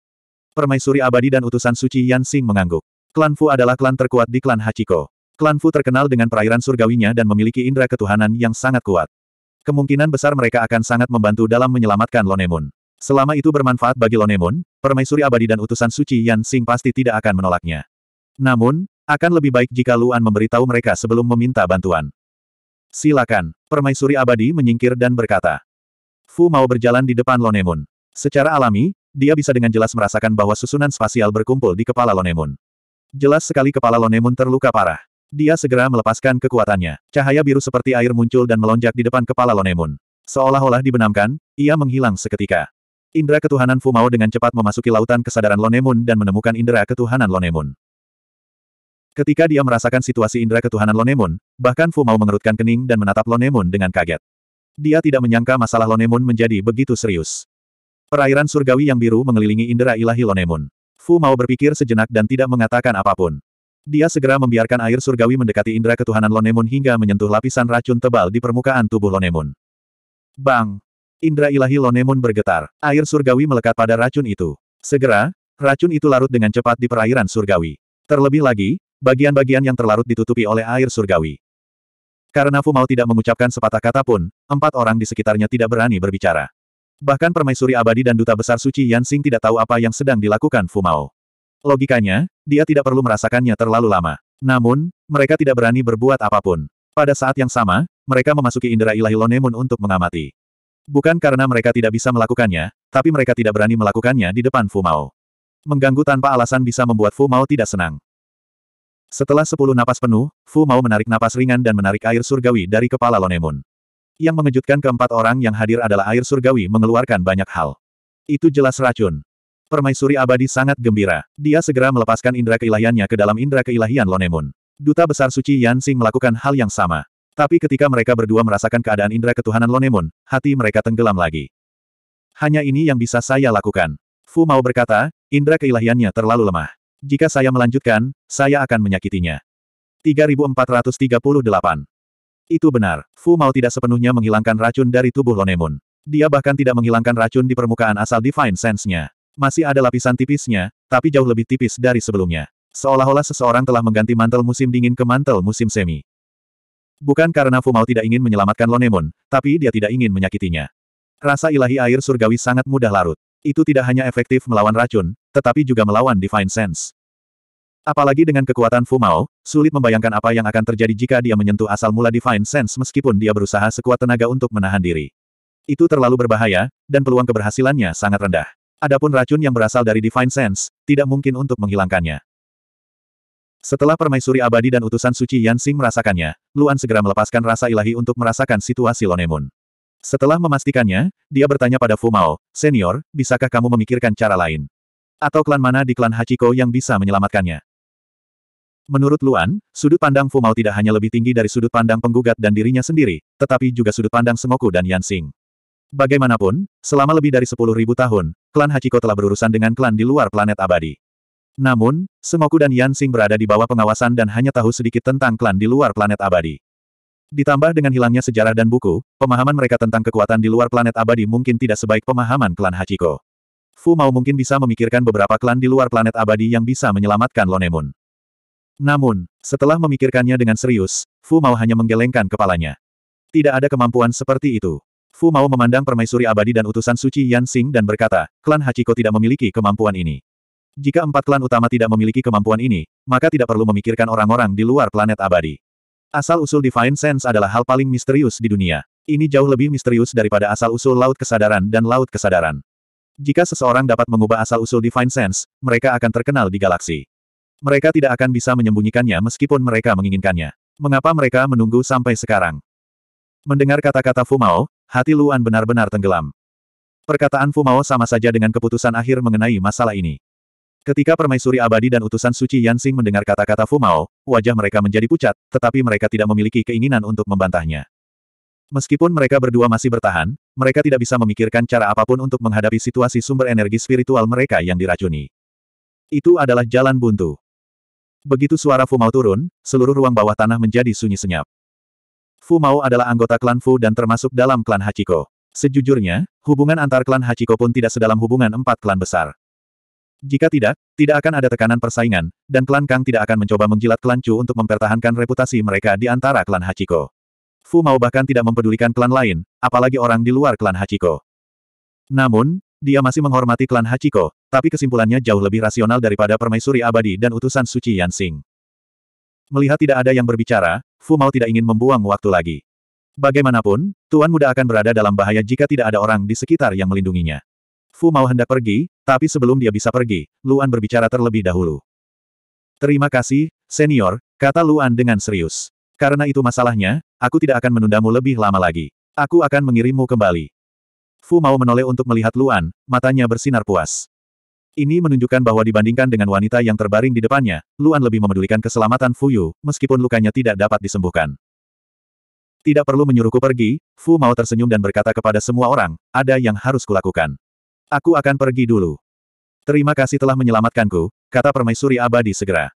Permaisuri abadi dan utusan suci Yan Xing mengangguk. Klan Fu adalah klan terkuat di klan Hachiko. Klan Fu terkenal dengan perairan surgawinya dan memiliki indera ketuhanan yang sangat kuat. Kemungkinan besar mereka akan sangat membantu dalam menyelamatkan Lonemun. Selama itu bermanfaat bagi Lonemon, permaisuri abadi dan utusan suci Yan Xing pasti tidak akan menolaknya. Namun, akan lebih baik jika Luan memberitahu mereka sebelum meminta bantuan. Silakan, permaisuri abadi menyingkir dan berkata. Fu mau berjalan di depan Lonemun. Secara alami, dia bisa dengan jelas merasakan bahwa susunan spasial berkumpul di kepala Lonemun. Jelas sekali kepala Lonemun terluka parah. Dia segera melepaskan kekuatannya. Cahaya biru seperti air muncul dan melonjak di depan kepala Lonemun. Seolah-olah dibenamkan, ia menghilang seketika. Indra ketuhanan Fu Mao dengan cepat memasuki lautan kesadaran Lonemun dan menemukan indra ketuhanan Lonemun. Ketika dia merasakan situasi indra ketuhanan Lonemun, bahkan Fu Mao mengerutkan kening dan menatap Lonemun dengan kaget. Dia tidak menyangka masalah Lonemun menjadi begitu serius. Perairan surgawi yang biru mengelilingi indra ilahi Lonemun. Fu Mao berpikir sejenak dan tidak mengatakan apapun. Dia segera membiarkan air surgawi mendekati indra ketuhanan Lonemun hingga menyentuh lapisan racun tebal di permukaan tubuh Lonemun. Bang! Indra ilahi Lonemon bergetar. Air surgawi melekat pada racun itu. Segera, racun itu larut dengan cepat di perairan surgawi. Terlebih lagi, bagian-bagian yang terlarut ditutupi oleh air surgawi. Karena Fu Mao tidak mengucapkan sepatah kata pun, empat orang di sekitarnya tidak berani berbicara. Bahkan permaisuri abadi dan duta besar suci Yan Xing tidak tahu apa yang sedang dilakukan Fu Mao. Logikanya, dia tidak perlu merasakannya terlalu lama. Namun, mereka tidak berani berbuat apapun. Pada saat yang sama, mereka memasuki indera ilahi Lonemun untuk mengamati. Bukan karena mereka tidak bisa melakukannya, tapi mereka tidak berani melakukannya di depan Fu Mao. Mengganggu tanpa alasan bisa membuat Fu Mao tidak senang. Setelah sepuluh napas penuh, Fu Mao menarik napas ringan dan menarik air surgawi dari kepala Lonemun. Yang mengejutkan keempat orang yang hadir adalah air surgawi mengeluarkan banyak hal. Itu jelas racun. Permaisuri abadi sangat gembira. Dia segera melepaskan indera keilahiannya ke dalam indera keilahian Lonemun. Duta Besar Suci Yan melakukan hal yang sama. Tapi ketika mereka berdua merasakan keadaan indera ketuhanan Lonemon, hati mereka tenggelam lagi. Hanya ini yang bisa saya lakukan. Fu mau berkata, indera keilahiannya terlalu lemah. Jika saya melanjutkan, saya akan menyakitinya. 3438. Itu benar, Fu mau tidak sepenuhnya menghilangkan racun dari tubuh Lonemon. Dia bahkan tidak menghilangkan racun di permukaan asal Divine Sense-nya. Masih ada lapisan tipisnya, tapi jauh lebih tipis dari sebelumnya. Seolah-olah seseorang telah mengganti mantel musim dingin ke mantel musim semi. Bukan karena Fu tidak ingin menyelamatkan Lonemon, tapi dia tidak ingin menyakitinya. Rasa ilahi air surgawi sangat mudah larut. Itu tidak hanya efektif melawan racun, tetapi juga melawan Divine Sense. Apalagi dengan kekuatan Fu sulit membayangkan apa yang akan terjadi jika dia menyentuh asal mula Divine Sense meskipun dia berusaha sekuat tenaga untuk menahan diri. Itu terlalu berbahaya, dan peluang keberhasilannya sangat rendah. Adapun racun yang berasal dari Divine Sense, tidak mungkin untuk menghilangkannya. Setelah permaisuri abadi dan utusan suci Yansing merasakannya, Luan segera melepaskan rasa ilahi untuk merasakan situasi Lonemun. Setelah memastikannya, dia bertanya pada Fu Mao, Senior, bisakah kamu memikirkan cara lain? Atau klan mana di klan Hachiko yang bisa menyelamatkannya? Menurut Luan, sudut pandang Fu Mao tidak hanya lebih tinggi dari sudut pandang penggugat dan dirinya sendiri, tetapi juga sudut pandang Semoku dan Yansing. Bagaimanapun, selama lebih dari 10.000 tahun, klan Hachiko telah berurusan dengan klan di luar planet abadi. Namun, Semoku dan Yansing berada di bawah pengawasan dan hanya tahu sedikit tentang klan di luar planet abadi. Ditambah dengan hilangnya sejarah dan buku, pemahaman mereka tentang kekuatan di luar planet abadi mungkin tidak sebaik pemahaman klan Hachiko. Fu Mao mungkin bisa memikirkan beberapa klan di luar planet abadi yang bisa menyelamatkan Lonemun. Namun, setelah memikirkannya dengan serius, Fu Mao hanya menggelengkan kepalanya. Tidak ada kemampuan seperti itu. Fu Mao memandang permaisuri abadi dan utusan suci Yan dan berkata, klan Hachiko tidak memiliki kemampuan ini. Jika empat klan utama tidak memiliki kemampuan ini, maka tidak perlu memikirkan orang-orang di luar planet abadi. Asal-usul Divine Sense adalah hal paling misterius di dunia. Ini jauh lebih misterius daripada asal-usul Laut Kesadaran dan Laut Kesadaran. Jika seseorang dapat mengubah asal-usul Divine Sense, mereka akan terkenal di galaksi. Mereka tidak akan bisa menyembunyikannya meskipun mereka menginginkannya. Mengapa mereka menunggu sampai sekarang? Mendengar kata-kata Fumao, hati Luan benar-benar tenggelam. Perkataan Fumao sama saja dengan keputusan akhir mengenai masalah ini. Ketika Permaisuri Abadi dan utusan Suci Yansing mendengar kata-kata Fu Mao, wajah mereka menjadi pucat, tetapi mereka tidak memiliki keinginan untuk membantahnya. Meskipun mereka berdua masih bertahan, mereka tidak bisa memikirkan cara apapun untuk menghadapi situasi sumber energi spiritual mereka yang diracuni. Itu adalah jalan buntu. Begitu suara Fu Mao turun, seluruh ruang bawah tanah menjadi sunyi senyap. Fu Mao adalah anggota klan Fu dan termasuk dalam klan Hachiko. Sejujurnya, hubungan antar klan Hachiko pun tidak sedalam hubungan empat klan besar. Jika tidak, tidak akan ada tekanan persaingan, dan klan Kang tidak akan mencoba menjilat klan Chu untuk mempertahankan reputasi mereka di antara klan Hachiko. Fu Mao bahkan tidak mempedulikan klan lain, apalagi orang di luar klan Hachiko. Namun, dia masih menghormati klan Hachiko, tapi kesimpulannya jauh lebih rasional daripada permaisuri abadi dan utusan suci Yansing. Melihat tidak ada yang berbicara, Fu Mao tidak ingin membuang waktu lagi. Bagaimanapun, Tuan Muda akan berada dalam bahaya jika tidak ada orang di sekitar yang melindunginya. Fu mau hendak pergi, tapi sebelum dia bisa pergi, Luan berbicara terlebih dahulu. Terima kasih, senior, kata Luan dengan serius. Karena itu masalahnya, aku tidak akan menundamu lebih lama lagi. Aku akan mengirimmu kembali. Fu mau menoleh untuk melihat Luan, matanya bersinar puas. Ini menunjukkan bahwa dibandingkan dengan wanita yang terbaring di depannya, Luan lebih memedulikan keselamatan Fu Yu, meskipun lukanya tidak dapat disembuhkan. Tidak perlu menyuruhku pergi, Fu mau tersenyum dan berkata kepada semua orang, ada yang harus kulakukan. Aku akan pergi dulu. Terima kasih telah menyelamatkanku, kata permaisuri abadi segera.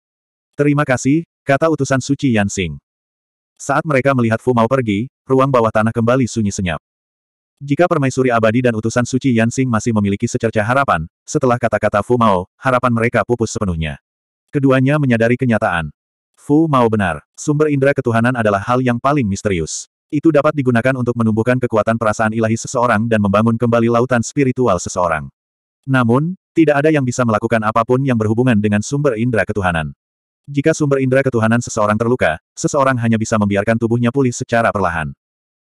Terima kasih, kata utusan suci Yansing. Saat mereka melihat Fu Mao pergi, ruang bawah tanah kembali sunyi senyap. Jika permaisuri abadi dan utusan suci Yansing masih memiliki secerca harapan, setelah kata-kata Fu Mao, harapan mereka pupus sepenuhnya. Keduanya menyadari kenyataan. Fu Mao benar, sumber indera ketuhanan adalah hal yang paling misterius. Itu dapat digunakan untuk menumbuhkan kekuatan perasaan ilahi seseorang dan membangun kembali lautan spiritual seseorang. Namun, tidak ada yang bisa melakukan apapun yang berhubungan dengan sumber indera ketuhanan. Jika sumber indera ketuhanan seseorang terluka, seseorang hanya bisa membiarkan tubuhnya pulih secara perlahan.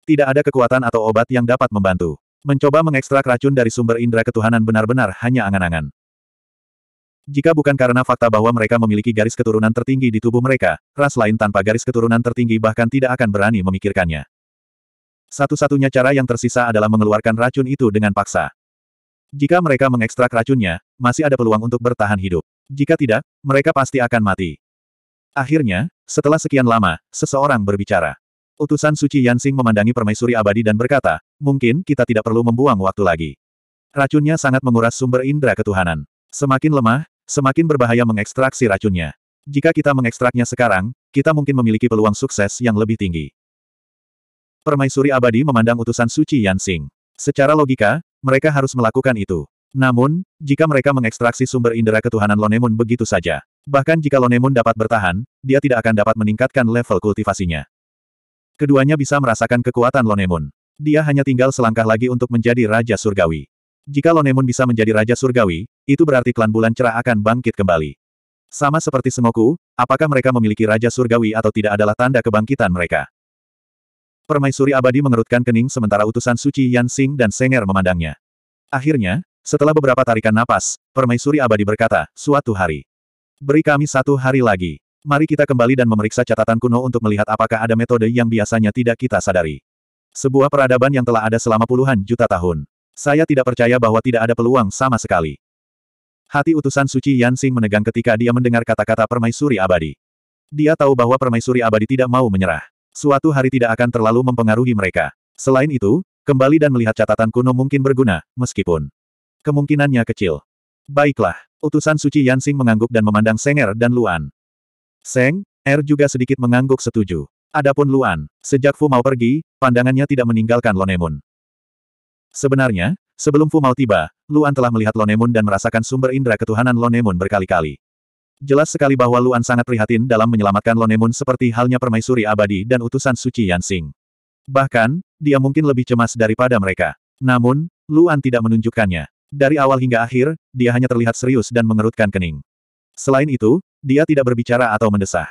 Tidak ada kekuatan atau obat yang dapat membantu. Mencoba mengekstrak racun dari sumber indera ketuhanan benar-benar hanya angan-angan. Jika bukan karena fakta bahwa mereka memiliki garis keturunan tertinggi di tubuh mereka, ras lain tanpa garis keturunan tertinggi bahkan tidak akan berani memikirkannya. Satu-satunya cara yang tersisa adalah mengeluarkan racun itu dengan paksa. Jika mereka mengekstrak racunnya, masih ada peluang untuk bertahan hidup. Jika tidak, mereka pasti akan mati. Akhirnya, setelah sekian lama, seseorang berbicara. Utusan Suci Yansing memandangi permaisuri abadi dan berkata, mungkin kita tidak perlu membuang waktu lagi. Racunnya sangat menguras sumber indera ketuhanan. Semakin lemah, semakin berbahaya mengekstraksi racunnya. Jika kita mengekstraknya sekarang, kita mungkin memiliki peluang sukses yang lebih tinggi permaisuri abadi memandang utusan suci Yansing. Secara logika, mereka harus melakukan itu. Namun, jika mereka mengekstraksi sumber indera ketuhanan Lonemun begitu saja, bahkan jika Lonemun dapat bertahan, dia tidak akan dapat meningkatkan level kultivasinya. Keduanya bisa merasakan kekuatan Lonemun. Dia hanya tinggal selangkah lagi untuk menjadi Raja Surgawi. Jika Lonemun bisa menjadi Raja Surgawi, itu berarti klan bulan cerah akan bangkit kembali. Sama seperti semoku, apakah mereka memiliki Raja Surgawi atau tidak adalah tanda kebangkitan mereka. Permaisuri abadi mengerutkan kening sementara utusan suci Yan Xing dan Senger memandangnya. Akhirnya, setelah beberapa tarikan napas, permaisuri abadi berkata, suatu hari. Beri kami satu hari lagi. Mari kita kembali dan memeriksa catatan kuno untuk melihat apakah ada metode yang biasanya tidak kita sadari. Sebuah peradaban yang telah ada selama puluhan juta tahun. Saya tidak percaya bahwa tidak ada peluang sama sekali. Hati utusan suci Yan Xing menegang ketika dia mendengar kata-kata permaisuri abadi. Dia tahu bahwa permaisuri abadi tidak mau menyerah suatu hari tidak akan terlalu mempengaruhi mereka. Selain itu, kembali dan melihat catatan kuno mungkin berguna, meskipun kemungkinannya kecil. Baiklah, utusan suci Yansing mengangguk dan memandang Seng Er dan Luan. Seng, Er juga sedikit mengangguk setuju. Adapun Luan, sejak Fu Mao pergi, pandangannya tidak meninggalkan Lonemun. Sebenarnya, sebelum Fu Mao tiba, Luan telah melihat Lonemun dan merasakan sumber indera ketuhanan Lonemun berkali-kali. Jelas sekali bahwa Luan sangat prihatin dalam menyelamatkan Lonemun seperti halnya permaisuri abadi dan utusan suci Yansing. Bahkan, dia mungkin lebih cemas daripada mereka. Namun, Luan tidak menunjukkannya. Dari awal hingga akhir, dia hanya terlihat serius dan mengerutkan kening. Selain itu, dia tidak berbicara atau mendesah.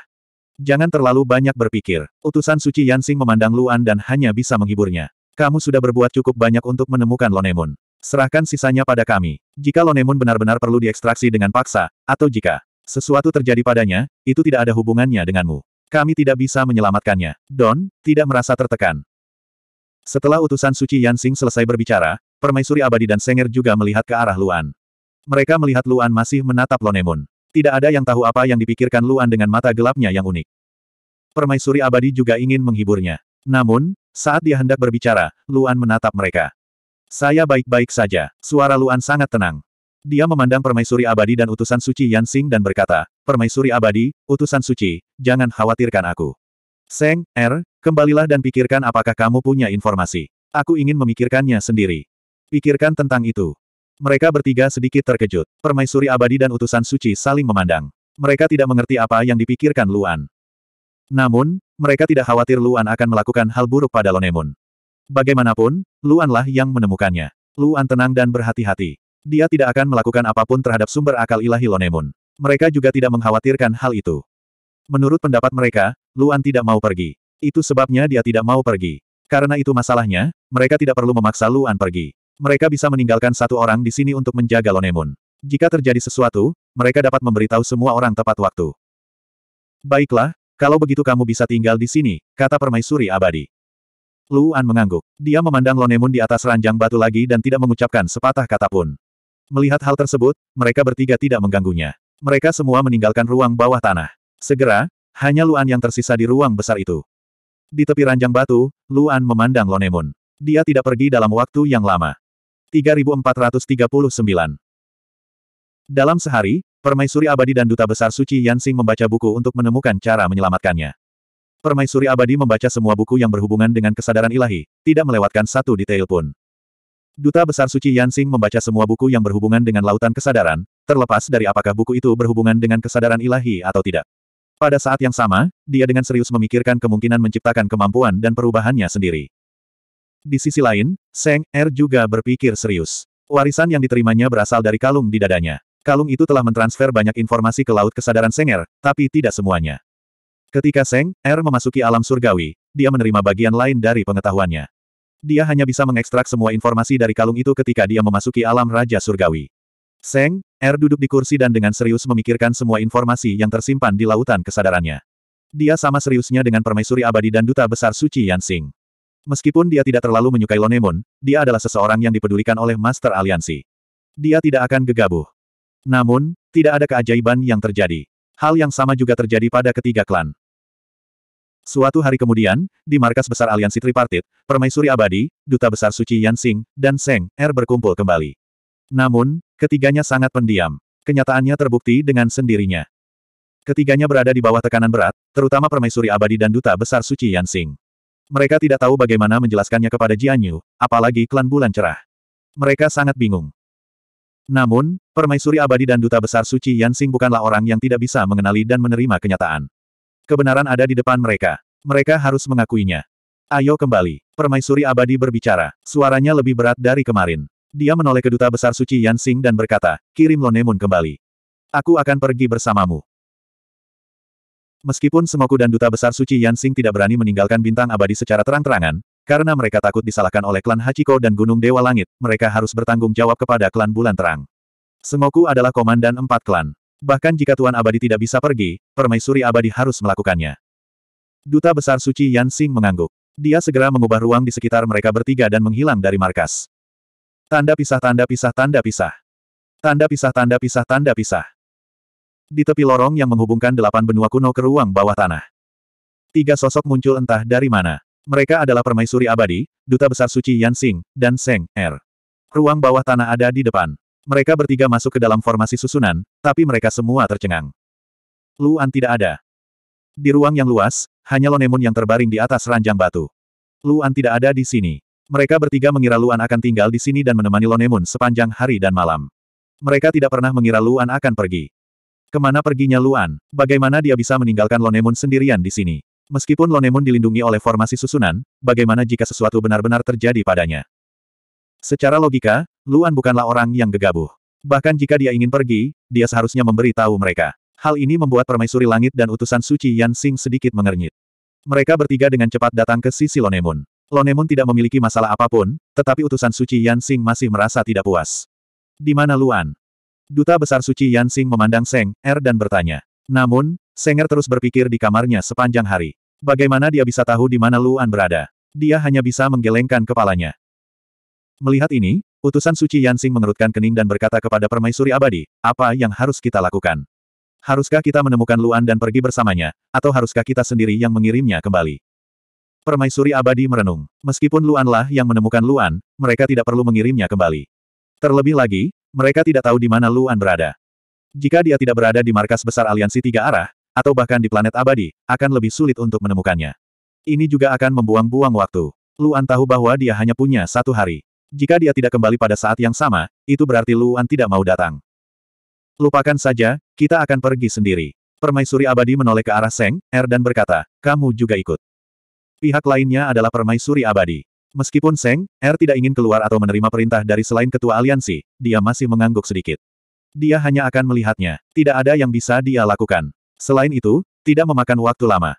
Jangan terlalu banyak berpikir. Utusan suci Yansing memandang Luan dan hanya bisa menghiburnya. Kamu sudah berbuat cukup banyak untuk menemukan Lonemun. Serahkan sisanya pada kami. Jika Lonemun benar-benar perlu diekstraksi dengan paksa, atau jika sesuatu terjadi padanya, itu tidak ada hubungannya denganmu. Kami tidak bisa menyelamatkannya. Don, tidak merasa tertekan. Setelah utusan suci Yansing selesai berbicara, Permaisuri Abadi dan Senger juga melihat ke arah Luan. Mereka melihat Luan masih menatap Lonemon. Tidak ada yang tahu apa yang dipikirkan Luan dengan mata gelapnya yang unik. Permaisuri Abadi juga ingin menghiburnya. Namun, saat dia hendak berbicara, Luan menatap mereka. Saya baik-baik saja. Suara Luan sangat tenang. Dia memandang permaisuri abadi dan utusan suci Yan Xing dan berkata, Permaisuri abadi, utusan suci, jangan khawatirkan aku. Seng, Er, kembalilah dan pikirkan apakah kamu punya informasi. Aku ingin memikirkannya sendiri. Pikirkan tentang itu. Mereka bertiga sedikit terkejut. Permaisuri abadi dan utusan suci saling memandang. Mereka tidak mengerti apa yang dipikirkan Luan. Namun, mereka tidak khawatir Luan akan melakukan hal buruk pada Lonemun. Bagaimanapun, Luanlah yang menemukannya. Luan tenang dan berhati-hati. Dia tidak akan melakukan apapun terhadap sumber akal ilahi Lonemun. Mereka juga tidak mengkhawatirkan hal itu. Menurut pendapat mereka, Luan tidak mau pergi. Itu sebabnya dia tidak mau pergi. Karena itu masalahnya, mereka tidak perlu memaksa Luan pergi. Mereka bisa meninggalkan satu orang di sini untuk menjaga Lonemun. Jika terjadi sesuatu, mereka dapat memberitahu semua orang tepat waktu. Baiklah, kalau begitu kamu bisa tinggal di sini, kata permaisuri abadi. Luan mengangguk. Dia memandang Lonemun di atas ranjang batu lagi dan tidak mengucapkan sepatah kata pun. Melihat hal tersebut, mereka bertiga tidak mengganggunya. Mereka semua meninggalkan ruang bawah tanah. Segera, hanya Luan yang tersisa di ruang besar itu. Di tepi ranjang batu, Luan memandang Lonemun. Dia tidak pergi dalam waktu yang lama. 3439 Dalam sehari, Permaisuri Abadi dan Duta Besar Suci Yansing membaca buku untuk menemukan cara menyelamatkannya. Permaisuri Abadi membaca semua buku yang berhubungan dengan kesadaran ilahi, tidak melewatkan satu detail pun. Duta Besar Suci Yansing membaca semua buku yang berhubungan dengan lautan kesadaran, terlepas dari apakah buku itu berhubungan dengan kesadaran ilahi atau tidak. Pada saat yang sama, dia dengan serius memikirkan kemungkinan menciptakan kemampuan dan perubahannya sendiri. Di sisi lain, Seng Er juga berpikir serius. Warisan yang diterimanya berasal dari kalung di dadanya. Kalung itu telah mentransfer banyak informasi ke laut kesadaran Seng Er, tapi tidak semuanya. Ketika Seng Er memasuki alam surgawi, dia menerima bagian lain dari pengetahuannya. Dia hanya bisa mengekstrak semua informasi dari kalung itu ketika dia memasuki alam Raja Surgawi. Seng, Er duduk di kursi dan dengan serius memikirkan semua informasi yang tersimpan di lautan kesadarannya. Dia sama seriusnya dengan permaisuri abadi dan duta besar suci Yansing. Meskipun dia tidak terlalu menyukai Lonemon, dia adalah seseorang yang dipedulikan oleh Master Aliansi. Dia tidak akan gegabah. Namun, tidak ada keajaiban yang terjadi. Hal yang sama juga terjadi pada ketiga klan. Suatu hari kemudian, di markas besar aliansi tripartit, permaisuri abadi, duta besar suci Yansing, dan Seng Er berkumpul kembali. Namun, ketiganya sangat pendiam. Kenyataannya terbukti dengan sendirinya. Ketiganya berada di bawah tekanan berat, terutama permaisuri abadi dan duta besar suci Yansing. Mereka tidak tahu bagaimana menjelaskannya kepada Jianyu, apalagi klan bulan cerah. Mereka sangat bingung. Namun, permaisuri abadi dan duta besar suci Yansing bukanlah orang yang tidak bisa mengenali dan menerima kenyataan. Kebenaran ada di depan mereka. Mereka harus mengakuinya. Ayo kembali. Permaisuri abadi berbicara. Suaranya lebih berat dari kemarin. Dia menoleh ke Duta Besar Suci Yansing dan berkata, kirim Lonemun kembali. Aku akan pergi bersamamu. Meskipun Semoku dan Duta Besar Suci Yansing tidak berani meninggalkan bintang abadi secara terang-terangan, karena mereka takut disalahkan oleh klan Hachiko dan Gunung Dewa Langit, mereka harus bertanggung jawab kepada klan Bulan Terang. Semoku adalah komandan empat klan. Bahkan jika Tuan Abadi tidak bisa pergi, permaisuri abadi harus melakukannya. Duta Besar Suci Yan Xing mengangguk. Dia segera mengubah ruang di sekitar mereka bertiga dan menghilang dari markas. Tanda pisah tanda pisah tanda pisah. Tanda pisah tanda pisah tanda pisah. Di tepi lorong yang menghubungkan delapan benua kuno ke ruang bawah tanah. Tiga sosok muncul entah dari mana. Mereka adalah permaisuri abadi, duta besar suci Yan Xing, dan Seng Er. Ruang bawah tanah ada di depan. Mereka bertiga masuk ke dalam formasi susunan, tapi mereka semua tercengang. Luan tidak ada. Di ruang yang luas, hanya Lonemun yang terbaring di atas ranjang batu. Luan tidak ada di sini. Mereka bertiga mengira Luan akan tinggal di sini dan menemani Lonemun sepanjang hari dan malam. Mereka tidak pernah mengira Luan akan pergi. Kemana perginya Luan? Bagaimana dia bisa meninggalkan Lonemun sendirian di sini? Meskipun Lonemun dilindungi oleh formasi susunan, bagaimana jika sesuatu benar-benar terjadi padanya? Secara logika, Luan bukanlah orang yang gegabah. Bahkan jika dia ingin pergi, dia seharusnya memberi tahu mereka. Hal ini membuat permaisuri langit dan utusan suci Yan Xing sedikit mengernyit. Mereka bertiga dengan cepat datang ke sisi Lonemun. Lonemun tidak memiliki masalah apapun, tetapi utusan suci Yan Xing masih merasa tidak puas. Di mana Luan? Duta besar suci Yan Xing memandang Seng Er dan bertanya. Namun, Seng Er terus berpikir di kamarnya sepanjang hari. Bagaimana dia bisa tahu di mana Luan berada? Dia hanya bisa menggelengkan kepalanya. Melihat ini, utusan suci Yansing mengerutkan kening dan berkata kepada permaisuri abadi, apa yang harus kita lakukan? Haruskah kita menemukan Luan dan pergi bersamanya, atau haruskah kita sendiri yang mengirimnya kembali? Permaisuri abadi merenung. Meskipun Luanlah yang menemukan Luan, mereka tidak perlu mengirimnya kembali. Terlebih lagi, mereka tidak tahu di mana Luan berada. Jika dia tidak berada di markas besar aliansi tiga arah, atau bahkan di planet abadi, akan lebih sulit untuk menemukannya. Ini juga akan membuang-buang waktu. Luan tahu bahwa dia hanya punya satu hari. Jika dia tidak kembali pada saat yang sama, itu berarti Luan tidak mau datang. Lupakan saja, kita akan pergi sendiri. Permaisuri abadi menoleh ke arah Seng, Er dan berkata, kamu juga ikut. Pihak lainnya adalah permaisuri abadi. Meskipun Seng, Er tidak ingin keluar atau menerima perintah dari selain ketua aliansi, dia masih mengangguk sedikit. Dia hanya akan melihatnya. Tidak ada yang bisa dia lakukan. Selain itu, tidak memakan waktu lama.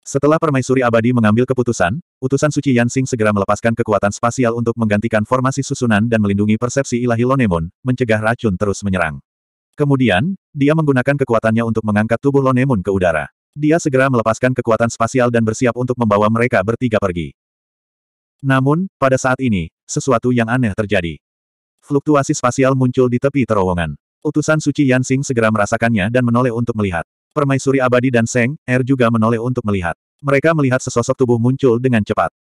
Setelah Permaisuri Abadi mengambil keputusan, utusan suci Yansing segera melepaskan kekuatan spasial untuk menggantikan formasi susunan dan melindungi persepsi ilahi Lonemon, mencegah racun terus menyerang. Kemudian, dia menggunakan kekuatannya untuk mengangkat tubuh Lonemon ke udara. Dia segera melepaskan kekuatan spasial dan bersiap untuk membawa mereka bertiga pergi. Namun, pada saat ini, sesuatu yang aneh terjadi. Fluktuasi spasial muncul di tepi terowongan. Utusan suci Yansing segera merasakannya dan menoleh untuk melihat. Permaisuri abadi dan Seng, Er juga menoleh untuk melihat. Mereka melihat sesosok tubuh muncul dengan cepat.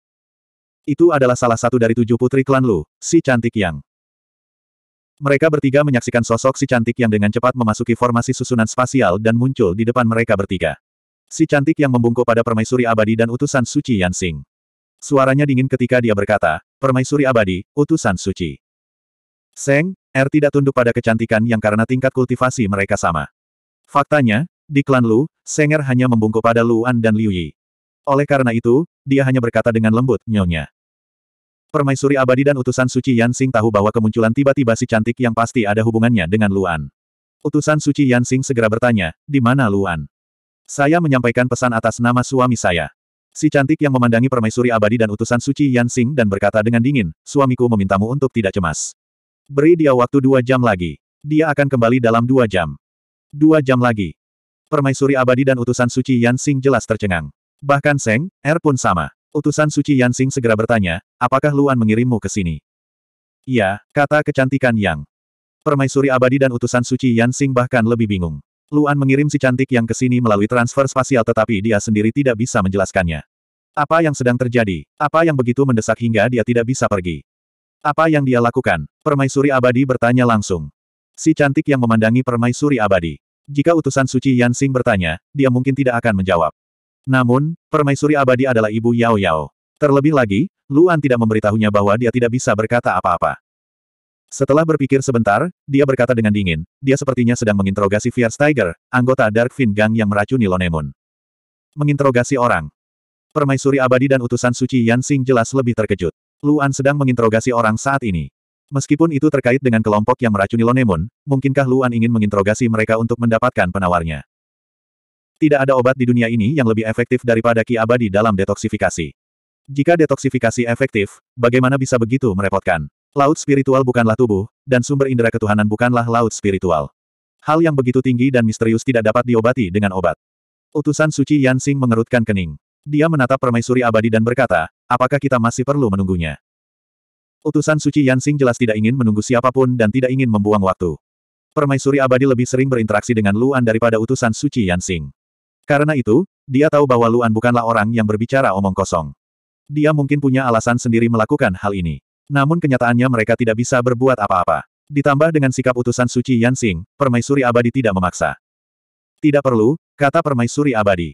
Itu adalah salah satu dari tujuh putri klan Lu, si cantik yang. Mereka bertiga menyaksikan sosok si cantik yang dengan cepat memasuki formasi susunan spasial dan muncul di depan mereka bertiga. Si cantik yang membungkuk pada permaisuri abadi dan utusan suci Yansing. Suaranya dingin ketika dia berkata, Permaisuri abadi, utusan suci. Seng, Er tidak tunduk pada kecantikan yang karena tingkat kultivasi mereka sama. Faktanya, di klan Lu, Senger hanya membungkuk pada Luan dan Liu Yi. Oleh karena itu, dia hanya berkata dengan lembut, nyonya. Permaisuri abadi dan utusan suci Yansing tahu bahwa kemunculan tiba-tiba si cantik yang pasti ada hubungannya dengan Luan. Utusan suci Yansing segera bertanya, di mana Luan? Saya menyampaikan pesan atas nama suami saya. Si cantik yang memandangi permaisuri abadi dan utusan suci Yansing dan berkata dengan dingin, suamiku memintamu untuk tidak cemas. Beri dia waktu dua jam lagi. Dia akan kembali dalam dua jam. Dua jam lagi. Permaisuri abadi dan utusan suci Yansing jelas tercengang. Bahkan Seng, Er pun sama. Utusan suci Yansing segera bertanya, apakah Luan mengirimmu ke sini? Iya, kata kecantikan Yang. Permaisuri abadi dan utusan suci Yansing bahkan lebih bingung. Luan mengirim si cantik yang ke sini melalui transfer spasial tetapi dia sendiri tidak bisa menjelaskannya. Apa yang sedang terjadi? Apa yang begitu mendesak hingga dia tidak bisa pergi? Apa yang dia lakukan? Permaisuri abadi bertanya langsung. Si cantik yang memandangi permaisuri abadi. Jika utusan suci Yansing bertanya, dia mungkin tidak akan menjawab. Namun, permaisuri abadi adalah ibu Yao Yao. Terlebih lagi, Luan tidak memberitahunya bahwa dia tidak bisa berkata apa-apa. Setelah berpikir sebentar, dia berkata dengan dingin, dia sepertinya sedang menginterogasi Fierce Tiger, anggota Dark Fin Gang yang meracuni Lonemon. Menginterogasi orang. Permaisuri abadi dan utusan suci Yansing jelas lebih terkejut. Luan sedang menginterogasi orang saat ini. Meskipun itu terkait dengan kelompok yang meracuni Lonemon, mungkinkah Luan ingin menginterogasi mereka untuk mendapatkan penawarnya? Tidak ada obat di dunia ini yang lebih efektif daripada ki abadi dalam detoksifikasi. Jika detoksifikasi efektif, bagaimana bisa begitu merepotkan? Laut spiritual bukanlah tubuh, dan sumber indera ketuhanan bukanlah laut spiritual. Hal yang begitu tinggi dan misterius tidak dapat diobati dengan obat. Utusan suci Yansing mengerutkan kening. Dia menatap permaisuri abadi dan berkata, apakah kita masih perlu menunggunya? Utusan suci Yansing jelas tidak ingin menunggu siapapun dan tidak ingin membuang waktu. Permaisuri abadi lebih sering berinteraksi dengan Luan daripada utusan suci Yansing. Karena itu, dia tahu bahwa Luan bukanlah orang yang berbicara omong kosong. Dia mungkin punya alasan sendiri melakukan hal ini. Namun kenyataannya mereka tidak bisa berbuat apa-apa. Ditambah dengan sikap utusan suci Yansing, permaisuri abadi tidak memaksa. Tidak perlu, kata permaisuri abadi.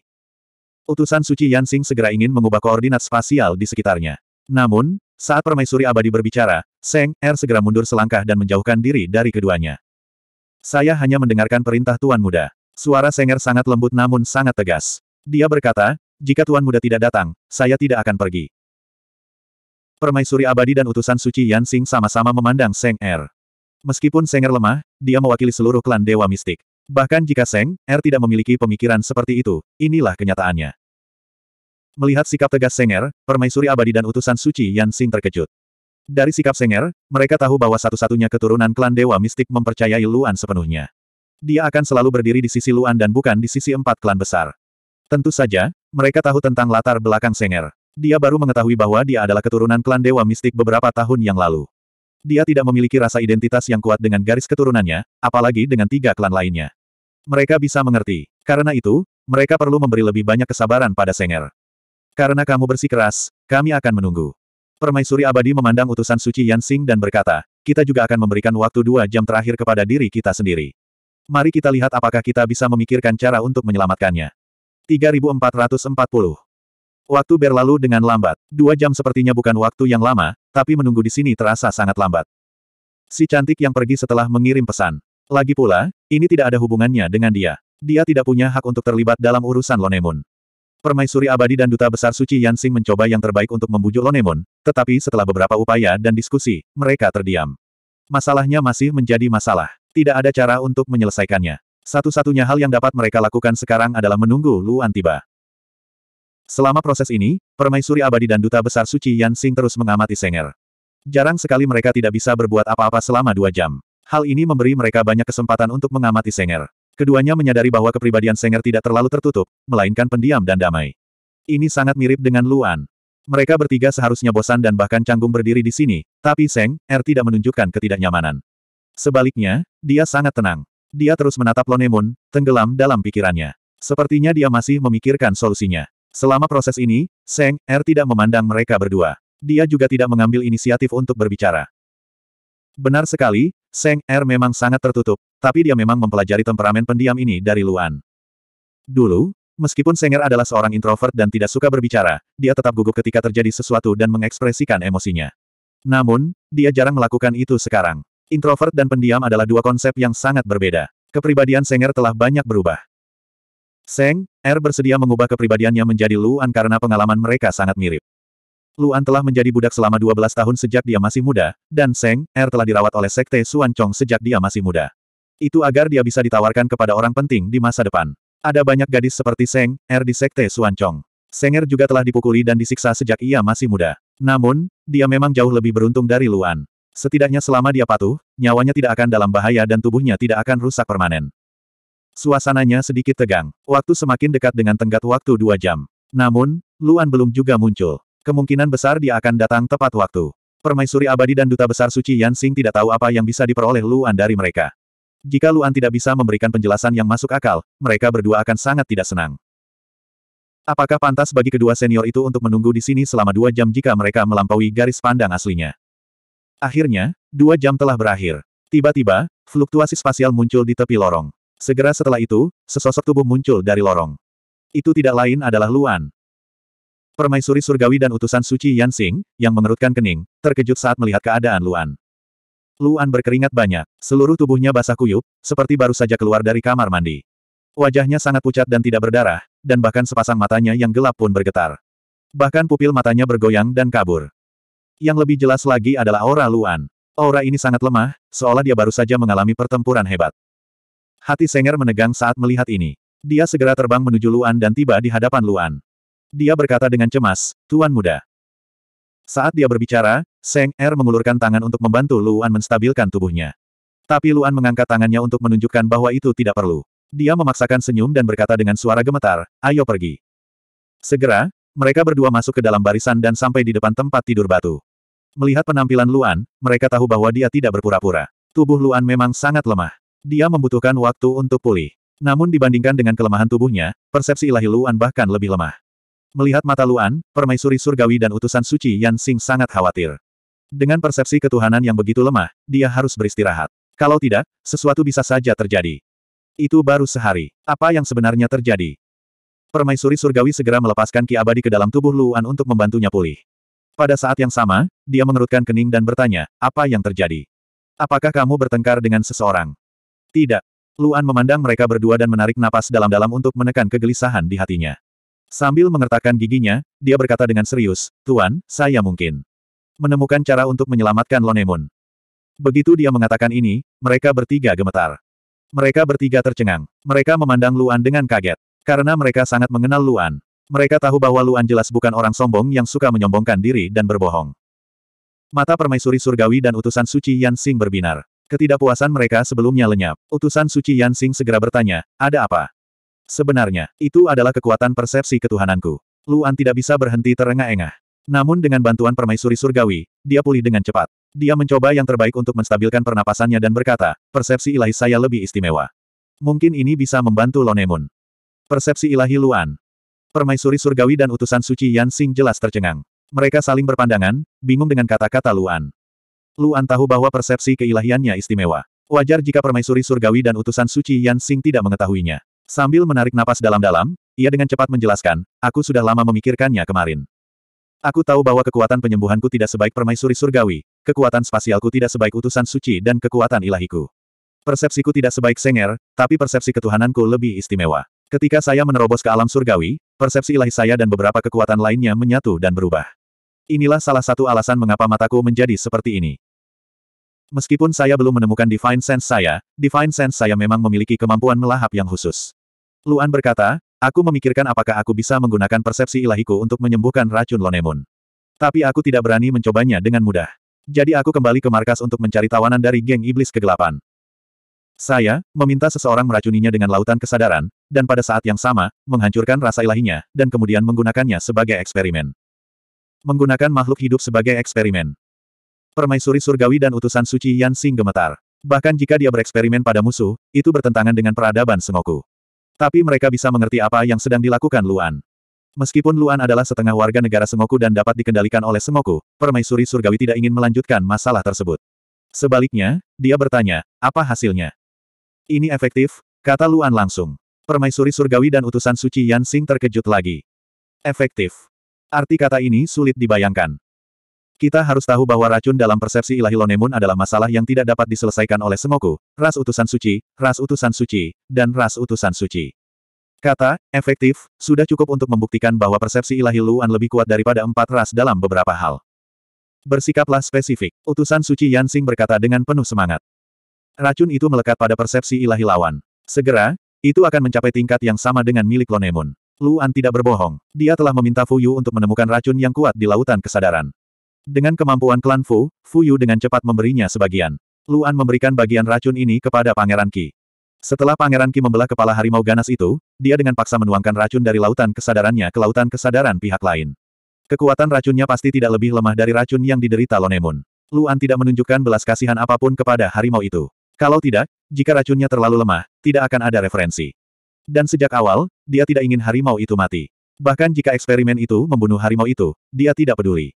Utusan suci Yansing segera ingin mengubah koordinat spasial di sekitarnya. Namun, saat permaisuri abadi berbicara, Seng Er segera mundur selangkah dan menjauhkan diri dari keduanya. Saya hanya mendengarkan perintah Tuan Muda. Suara Seng Er sangat lembut namun sangat tegas. Dia berkata, jika Tuan Muda tidak datang, saya tidak akan pergi. Permaisuri abadi dan utusan suci Yan Sing sama-sama memandang Seng Er. Meskipun Seng Er lemah, dia mewakili seluruh klan Dewa Mistik. Bahkan jika Seng Er tidak memiliki pemikiran seperti itu, inilah kenyataannya. Melihat sikap tegas Senger, permaisuri abadi dan utusan suci Yan Xing terkejut. Dari sikap Senger, mereka tahu bahwa satu-satunya keturunan klan Dewa Mistik mempercayai Luan sepenuhnya. Dia akan selalu berdiri di sisi Luan dan bukan di sisi empat klan besar. Tentu saja, mereka tahu tentang latar belakang Senger. Dia baru mengetahui bahwa dia adalah keturunan klan Dewa Mistik beberapa tahun yang lalu. Dia tidak memiliki rasa identitas yang kuat dengan garis keturunannya, apalagi dengan tiga klan lainnya. Mereka bisa mengerti. Karena itu, mereka perlu memberi lebih banyak kesabaran pada Senger. Karena kamu bersikeras, kami akan menunggu. Permaisuri abadi memandang utusan suci Yansing dan berkata, kita juga akan memberikan waktu dua jam terakhir kepada diri kita sendiri. Mari kita lihat apakah kita bisa memikirkan cara untuk menyelamatkannya. 3440 Waktu berlalu dengan lambat. Dua jam sepertinya bukan waktu yang lama, tapi menunggu di sini terasa sangat lambat. Si cantik yang pergi setelah mengirim pesan. Lagi pula, ini tidak ada hubungannya dengan dia. Dia tidak punya hak untuk terlibat dalam urusan Lonemun. Permaisuri abadi dan duta besar suci Yansing mencoba yang terbaik untuk membujuk Lonemon, tetapi setelah beberapa upaya dan diskusi, mereka terdiam. Masalahnya masih menjadi masalah. Tidak ada cara untuk menyelesaikannya. Satu-satunya hal yang dapat mereka lakukan sekarang adalah menunggu Luan tiba. Selama proses ini, permaisuri abadi dan duta besar suci Yansing terus mengamati Senger. Jarang sekali mereka tidak bisa berbuat apa-apa selama dua jam. Hal ini memberi mereka banyak kesempatan untuk mengamati Senger. Keduanya menyadari bahwa kepribadian Senger tidak terlalu tertutup, melainkan pendiam dan damai. Ini sangat mirip dengan Luan. Mereka bertiga seharusnya bosan dan bahkan canggung berdiri di sini, tapi Seng, Er tidak menunjukkan ketidaknyamanan. Sebaliknya, dia sangat tenang. Dia terus menatap Lonemun, tenggelam dalam pikirannya. Sepertinya dia masih memikirkan solusinya. Selama proses ini, Seng, Er tidak memandang mereka berdua. Dia juga tidak mengambil inisiatif untuk berbicara. Benar sekali, Seng Er memang sangat tertutup, tapi dia memang mempelajari temperamen pendiam ini dari Luan. Dulu, meskipun Seng Er adalah seorang introvert dan tidak suka berbicara, dia tetap gugup ketika terjadi sesuatu dan mengekspresikan emosinya. Namun, dia jarang melakukan itu sekarang. Introvert dan pendiam adalah dua konsep yang sangat berbeda. Kepribadian Seng Er telah banyak berubah. Seng, Er bersedia mengubah kepribadiannya menjadi Luan karena pengalaman mereka sangat mirip. Luan telah menjadi budak selama 12 tahun sejak dia masih muda, dan Seng, Er telah dirawat oleh Sekte Suan Chong sejak dia masih muda. Itu agar dia bisa ditawarkan kepada orang penting di masa depan. Ada banyak gadis seperti Seng, Er di Sekte Suan Chong. Seng Er juga telah dipukuli dan disiksa sejak ia masih muda. Namun, dia memang jauh lebih beruntung dari Luan. Setidaknya selama dia patuh, nyawanya tidak akan dalam bahaya dan tubuhnya tidak akan rusak permanen. Suasananya sedikit tegang. Waktu semakin dekat dengan tenggat waktu dua jam. Namun, Luan belum juga muncul. Kemungkinan besar dia akan datang tepat waktu. Permaisuri abadi dan duta besar suci Yan Xing tidak tahu apa yang bisa diperoleh Luan dari mereka. Jika Luan tidak bisa memberikan penjelasan yang masuk akal, mereka berdua akan sangat tidak senang. Apakah pantas bagi kedua senior itu untuk menunggu di sini selama dua jam jika mereka melampaui garis pandang aslinya? Akhirnya, dua jam telah berakhir. Tiba-tiba, fluktuasi spasial muncul di tepi lorong. Segera setelah itu, sesosok tubuh muncul dari lorong. Itu tidak lain adalah Luan. Permaisuri surgawi dan utusan suci Yan Xing, yang mengerutkan kening, terkejut saat melihat keadaan Luan. Luan berkeringat banyak, seluruh tubuhnya basah kuyup, seperti baru saja keluar dari kamar mandi. Wajahnya sangat pucat dan tidak berdarah, dan bahkan sepasang matanya yang gelap pun bergetar. Bahkan pupil matanya bergoyang dan kabur. Yang lebih jelas lagi adalah aura Luan. Aura ini sangat lemah, seolah dia baru saja mengalami pertempuran hebat. Hati Senger menegang saat melihat ini. Dia segera terbang menuju Luan dan tiba di hadapan Luan. Dia berkata dengan cemas, Tuan Muda. Saat dia berbicara, Seng Er mengulurkan tangan untuk membantu Luan menstabilkan tubuhnya. Tapi Luan mengangkat tangannya untuk menunjukkan bahwa itu tidak perlu. Dia memaksakan senyum dan berkata dengan suara gemetar, ayo pergi. Segera, mereka berdua masuk ke dalam barisan dan sampai di depan tempat tidur batu. Melihat penampilan Luan, mereka tahu bahwa dia tidak berpura-pura. Tubuh Luan memang sangat lemah. Dia membutuhkan waktu untuk pulih. Namun dibandingkan dengan kelemahan tubuhnya, persepsi ilahi Luan bahkan lebih lemah. Melihat mata Luan, permaisuri surgawi dan utusan suci Yan Xing sangat khawatir. Dengan persepsi ketuhanan yang begitu lemah, dia harus beristirahat. Kalau tidak, sesuatu bisa saja terjadi. Itu baru sehari. Apa yang sebenarnya terjadi? Permaisuri surgawi segera melepaskan ki abadi ke dalam tubuh Luan untuk membantunya pulih. Pada saat yang sama, dia mengerutkan kening dan bertanya, apa yang terjadi? Apakah kamu bertengkar dengan seseorang? Tidak. Luan memandang mereka berdua dan menarik napas dalam-dalam untuk menekan kegelisahan di hatinya. Sambil mengertakkan giginya, dia berkata dengan serius, Tuan, saya mungkin menemukan cara untuk menyelamatkan Lonemun. Begitu dia mengatakan ini, mereka bertiga gemetar. Mereka bertiga tercengang. Mereka memandang Luan dengan kaget. Karena mereka sangat mengenal Luan. Mereka tahu bahwa Luan jelas bukan orang sombong yang suka menyombongkan diri dan berbohong. Mata permaisuri surgawi dan utusan suci Yan Xing berbinar. Ketidakpuasan mereka sebelumnya lenyap. Utusan suci Yan Xing segera bertanya, ada apa? Sebenarnya, itu adalah kekuatan persepsi ketuhananku. Luan tidak bisa berhenti terengah-engah. Namun dengan bantuan permaisuri surgawi, dia pulih dengan cepat. Dia mencoba yang terbaik untuk menstabilkan pernapasannya dan berkata, persepsi ilahi saya lebih istimewa. Mungkin ini bisa membantu Lonemun. Persepsi ilahi Luan. Permaisuri surgawi dan utusan suci Yan Xing jelas tercengang. Mereka saling berpandangan, bingung dengan kata-kata Luan. Luan tahu bahwa persepsi keilahiannya istimewa. Wajar jika permaisuri surgawi dan utusan suci Yan Xing tidak mengetahuinya. Sambil menarik napas dalam-dalam, ia dengan cepat menjelaskan, aku sudah lama memikirkannya kemarin. Aku tahu bahwa kekuatan penyembuhanku tidak sebaik permaisuri surgawi, kekuatan spasialku tidak sebaik utusan suci dan kekuatan ilahiku. Persepsiku tidak sebaik Senger, tapi persepsi ketuhananku lebih istimewa. Ketika saya menerobos ke alam surgawi, persepsi ilahi saya dan beberapa kekuatan lainnya menyatu dan berubah. Inilah salah satu alasan mengapa mataku menjadi seperti ini. Meskipun saya belum menemukan Divine Sense saya, Divine Sense saya memang memiliki kemampuan melahap yang khusus. Luan berkata, aku memikirkan apakah aku bisa menggunakan persepsi ilahiku untuk menyembuhkan racun Lonemun. Tapi aku tidak berani mencobanya dengan mudah. Jadi aku kembali ke markas untuk mencari tawanan dari geng iblis kegelapan. Saya, meminta seseorang meracuninya dengan lautan kesadaran, dan pada saat yang sama, menghancurkan rasa ilahinya, dan kemudian menggunakannya sebagai eksperimen. Menggunakan makhluk hidup sebagai eksperimen. Permaisuri surgawi dan utusan suci Yan Xing gemetar. Bahkan jika dia bereksperimen pada musuh, itu bertentangan dengan peradaban Sengoku. Tapi mereka bisa mengerti apa yang sedang dilakukan Luan. Meskipun Luan adalah setengah warga negara Sengoku dan dapat dikendalikan oleh Sengoku, permaisuri surgawi tidak ingin melanjutkan masalah tersebut. Sebaliknya, dia bertanya, apa hasilnya? Ini efektif, kata Luan langsung. Permaisuri surgawi dan utusan suci Yan Xing terkejut lagi. Efektif. Arti kata ini sulit dibayangkan. Kita harus tahu bahwa racun dalam persepsi ilahi Lonemun adalah masalah yang tidak dapat diselesaikan oleh Semoku, ras utusan suci, ras utusan suci, dan ras utusan suci. Kata, efektif, sudah cukup untuk membuktikan bahwa persepsi ilahi Luan lebih kuat daripada empat ras dalam beberapa hal. Bersikaplah spesifik, utusan suci Yansing berkata dengan penuh semangat. Racun itu melekat pada persepsi ilahi lawan. Segera, itu akan mencapai tingkat yang sama dengan milik Lonemun. Luan tidak berbohong. Dia telah meminta Fuyu untuk menemukan racun yang kuat di lautan kesadaran. Dengan kemampuan klan Fu, Fu Yu dengan cepat memberinya sebagian. Luan memberikan bagian racun ini kepada Pangeran Qi. Setelah Pangeran Qi membelah kepala harimau ganas itu, dia dengan paksa menuangkan racun dari lautan kesadarannya ke lautan kesadaran pihak lain. Kekuatan racunnya pasti tidak lebih lemah dari racun yang diderita Lonemun. Luan tidak menunjukkan belas kasihan apapun kepada harimau itu. Kalau tidak, jika racunnya terlalu lemah, tidak akan ada referensi. Dan sejak awal, dia tidak ingin harimau itu mati. Bahkan jika eksperimen itu membunuh harimau itu, dia tidak peduli.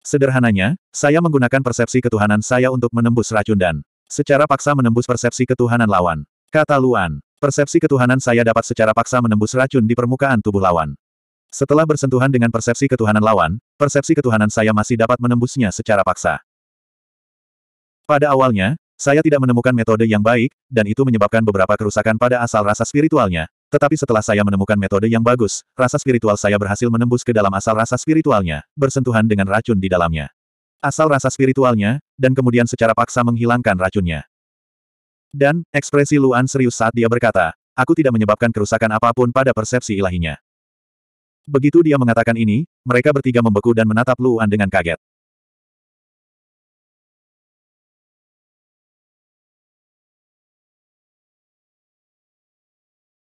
Sederhananya, saya menggunakan persepsi ketuhanan saya untuk menembus racun dan secara paksa menembus persepsi ketuhanan lawan. Kata Luan, persepsi ketuhanan saya dapat secara paksa menembus racun di permukaan tubuh lawan. Setelah bersentuhan dengan persepsi ketuhanan lawan, persepsi ketuhanan saya masih dapat menembusnya secara paksa. Pada awalnya, saya tidak menemukan metode yang baik, dan itu menyebabkan beberapa kerusakan pada asal rasa spiritualnya, tetapi setelah saya menemukan metode yang bagus, rasa spiritual saya berhasil menembus ke dalam asal rasa spiritualnya, bersentuhan dengan racun di dalamnya. Asal rasa spiritualnya, dan kemudian secara paksa menghilangkan racunnya. Dan, ekspresi Luan serius saat dia berkata, aku tidak menyebabkan kerusakan apapun pada persepsi ilahinya. Begitu dia mengatakan ini, mereka bertiga membeku dan menatap Luan dengan kaget.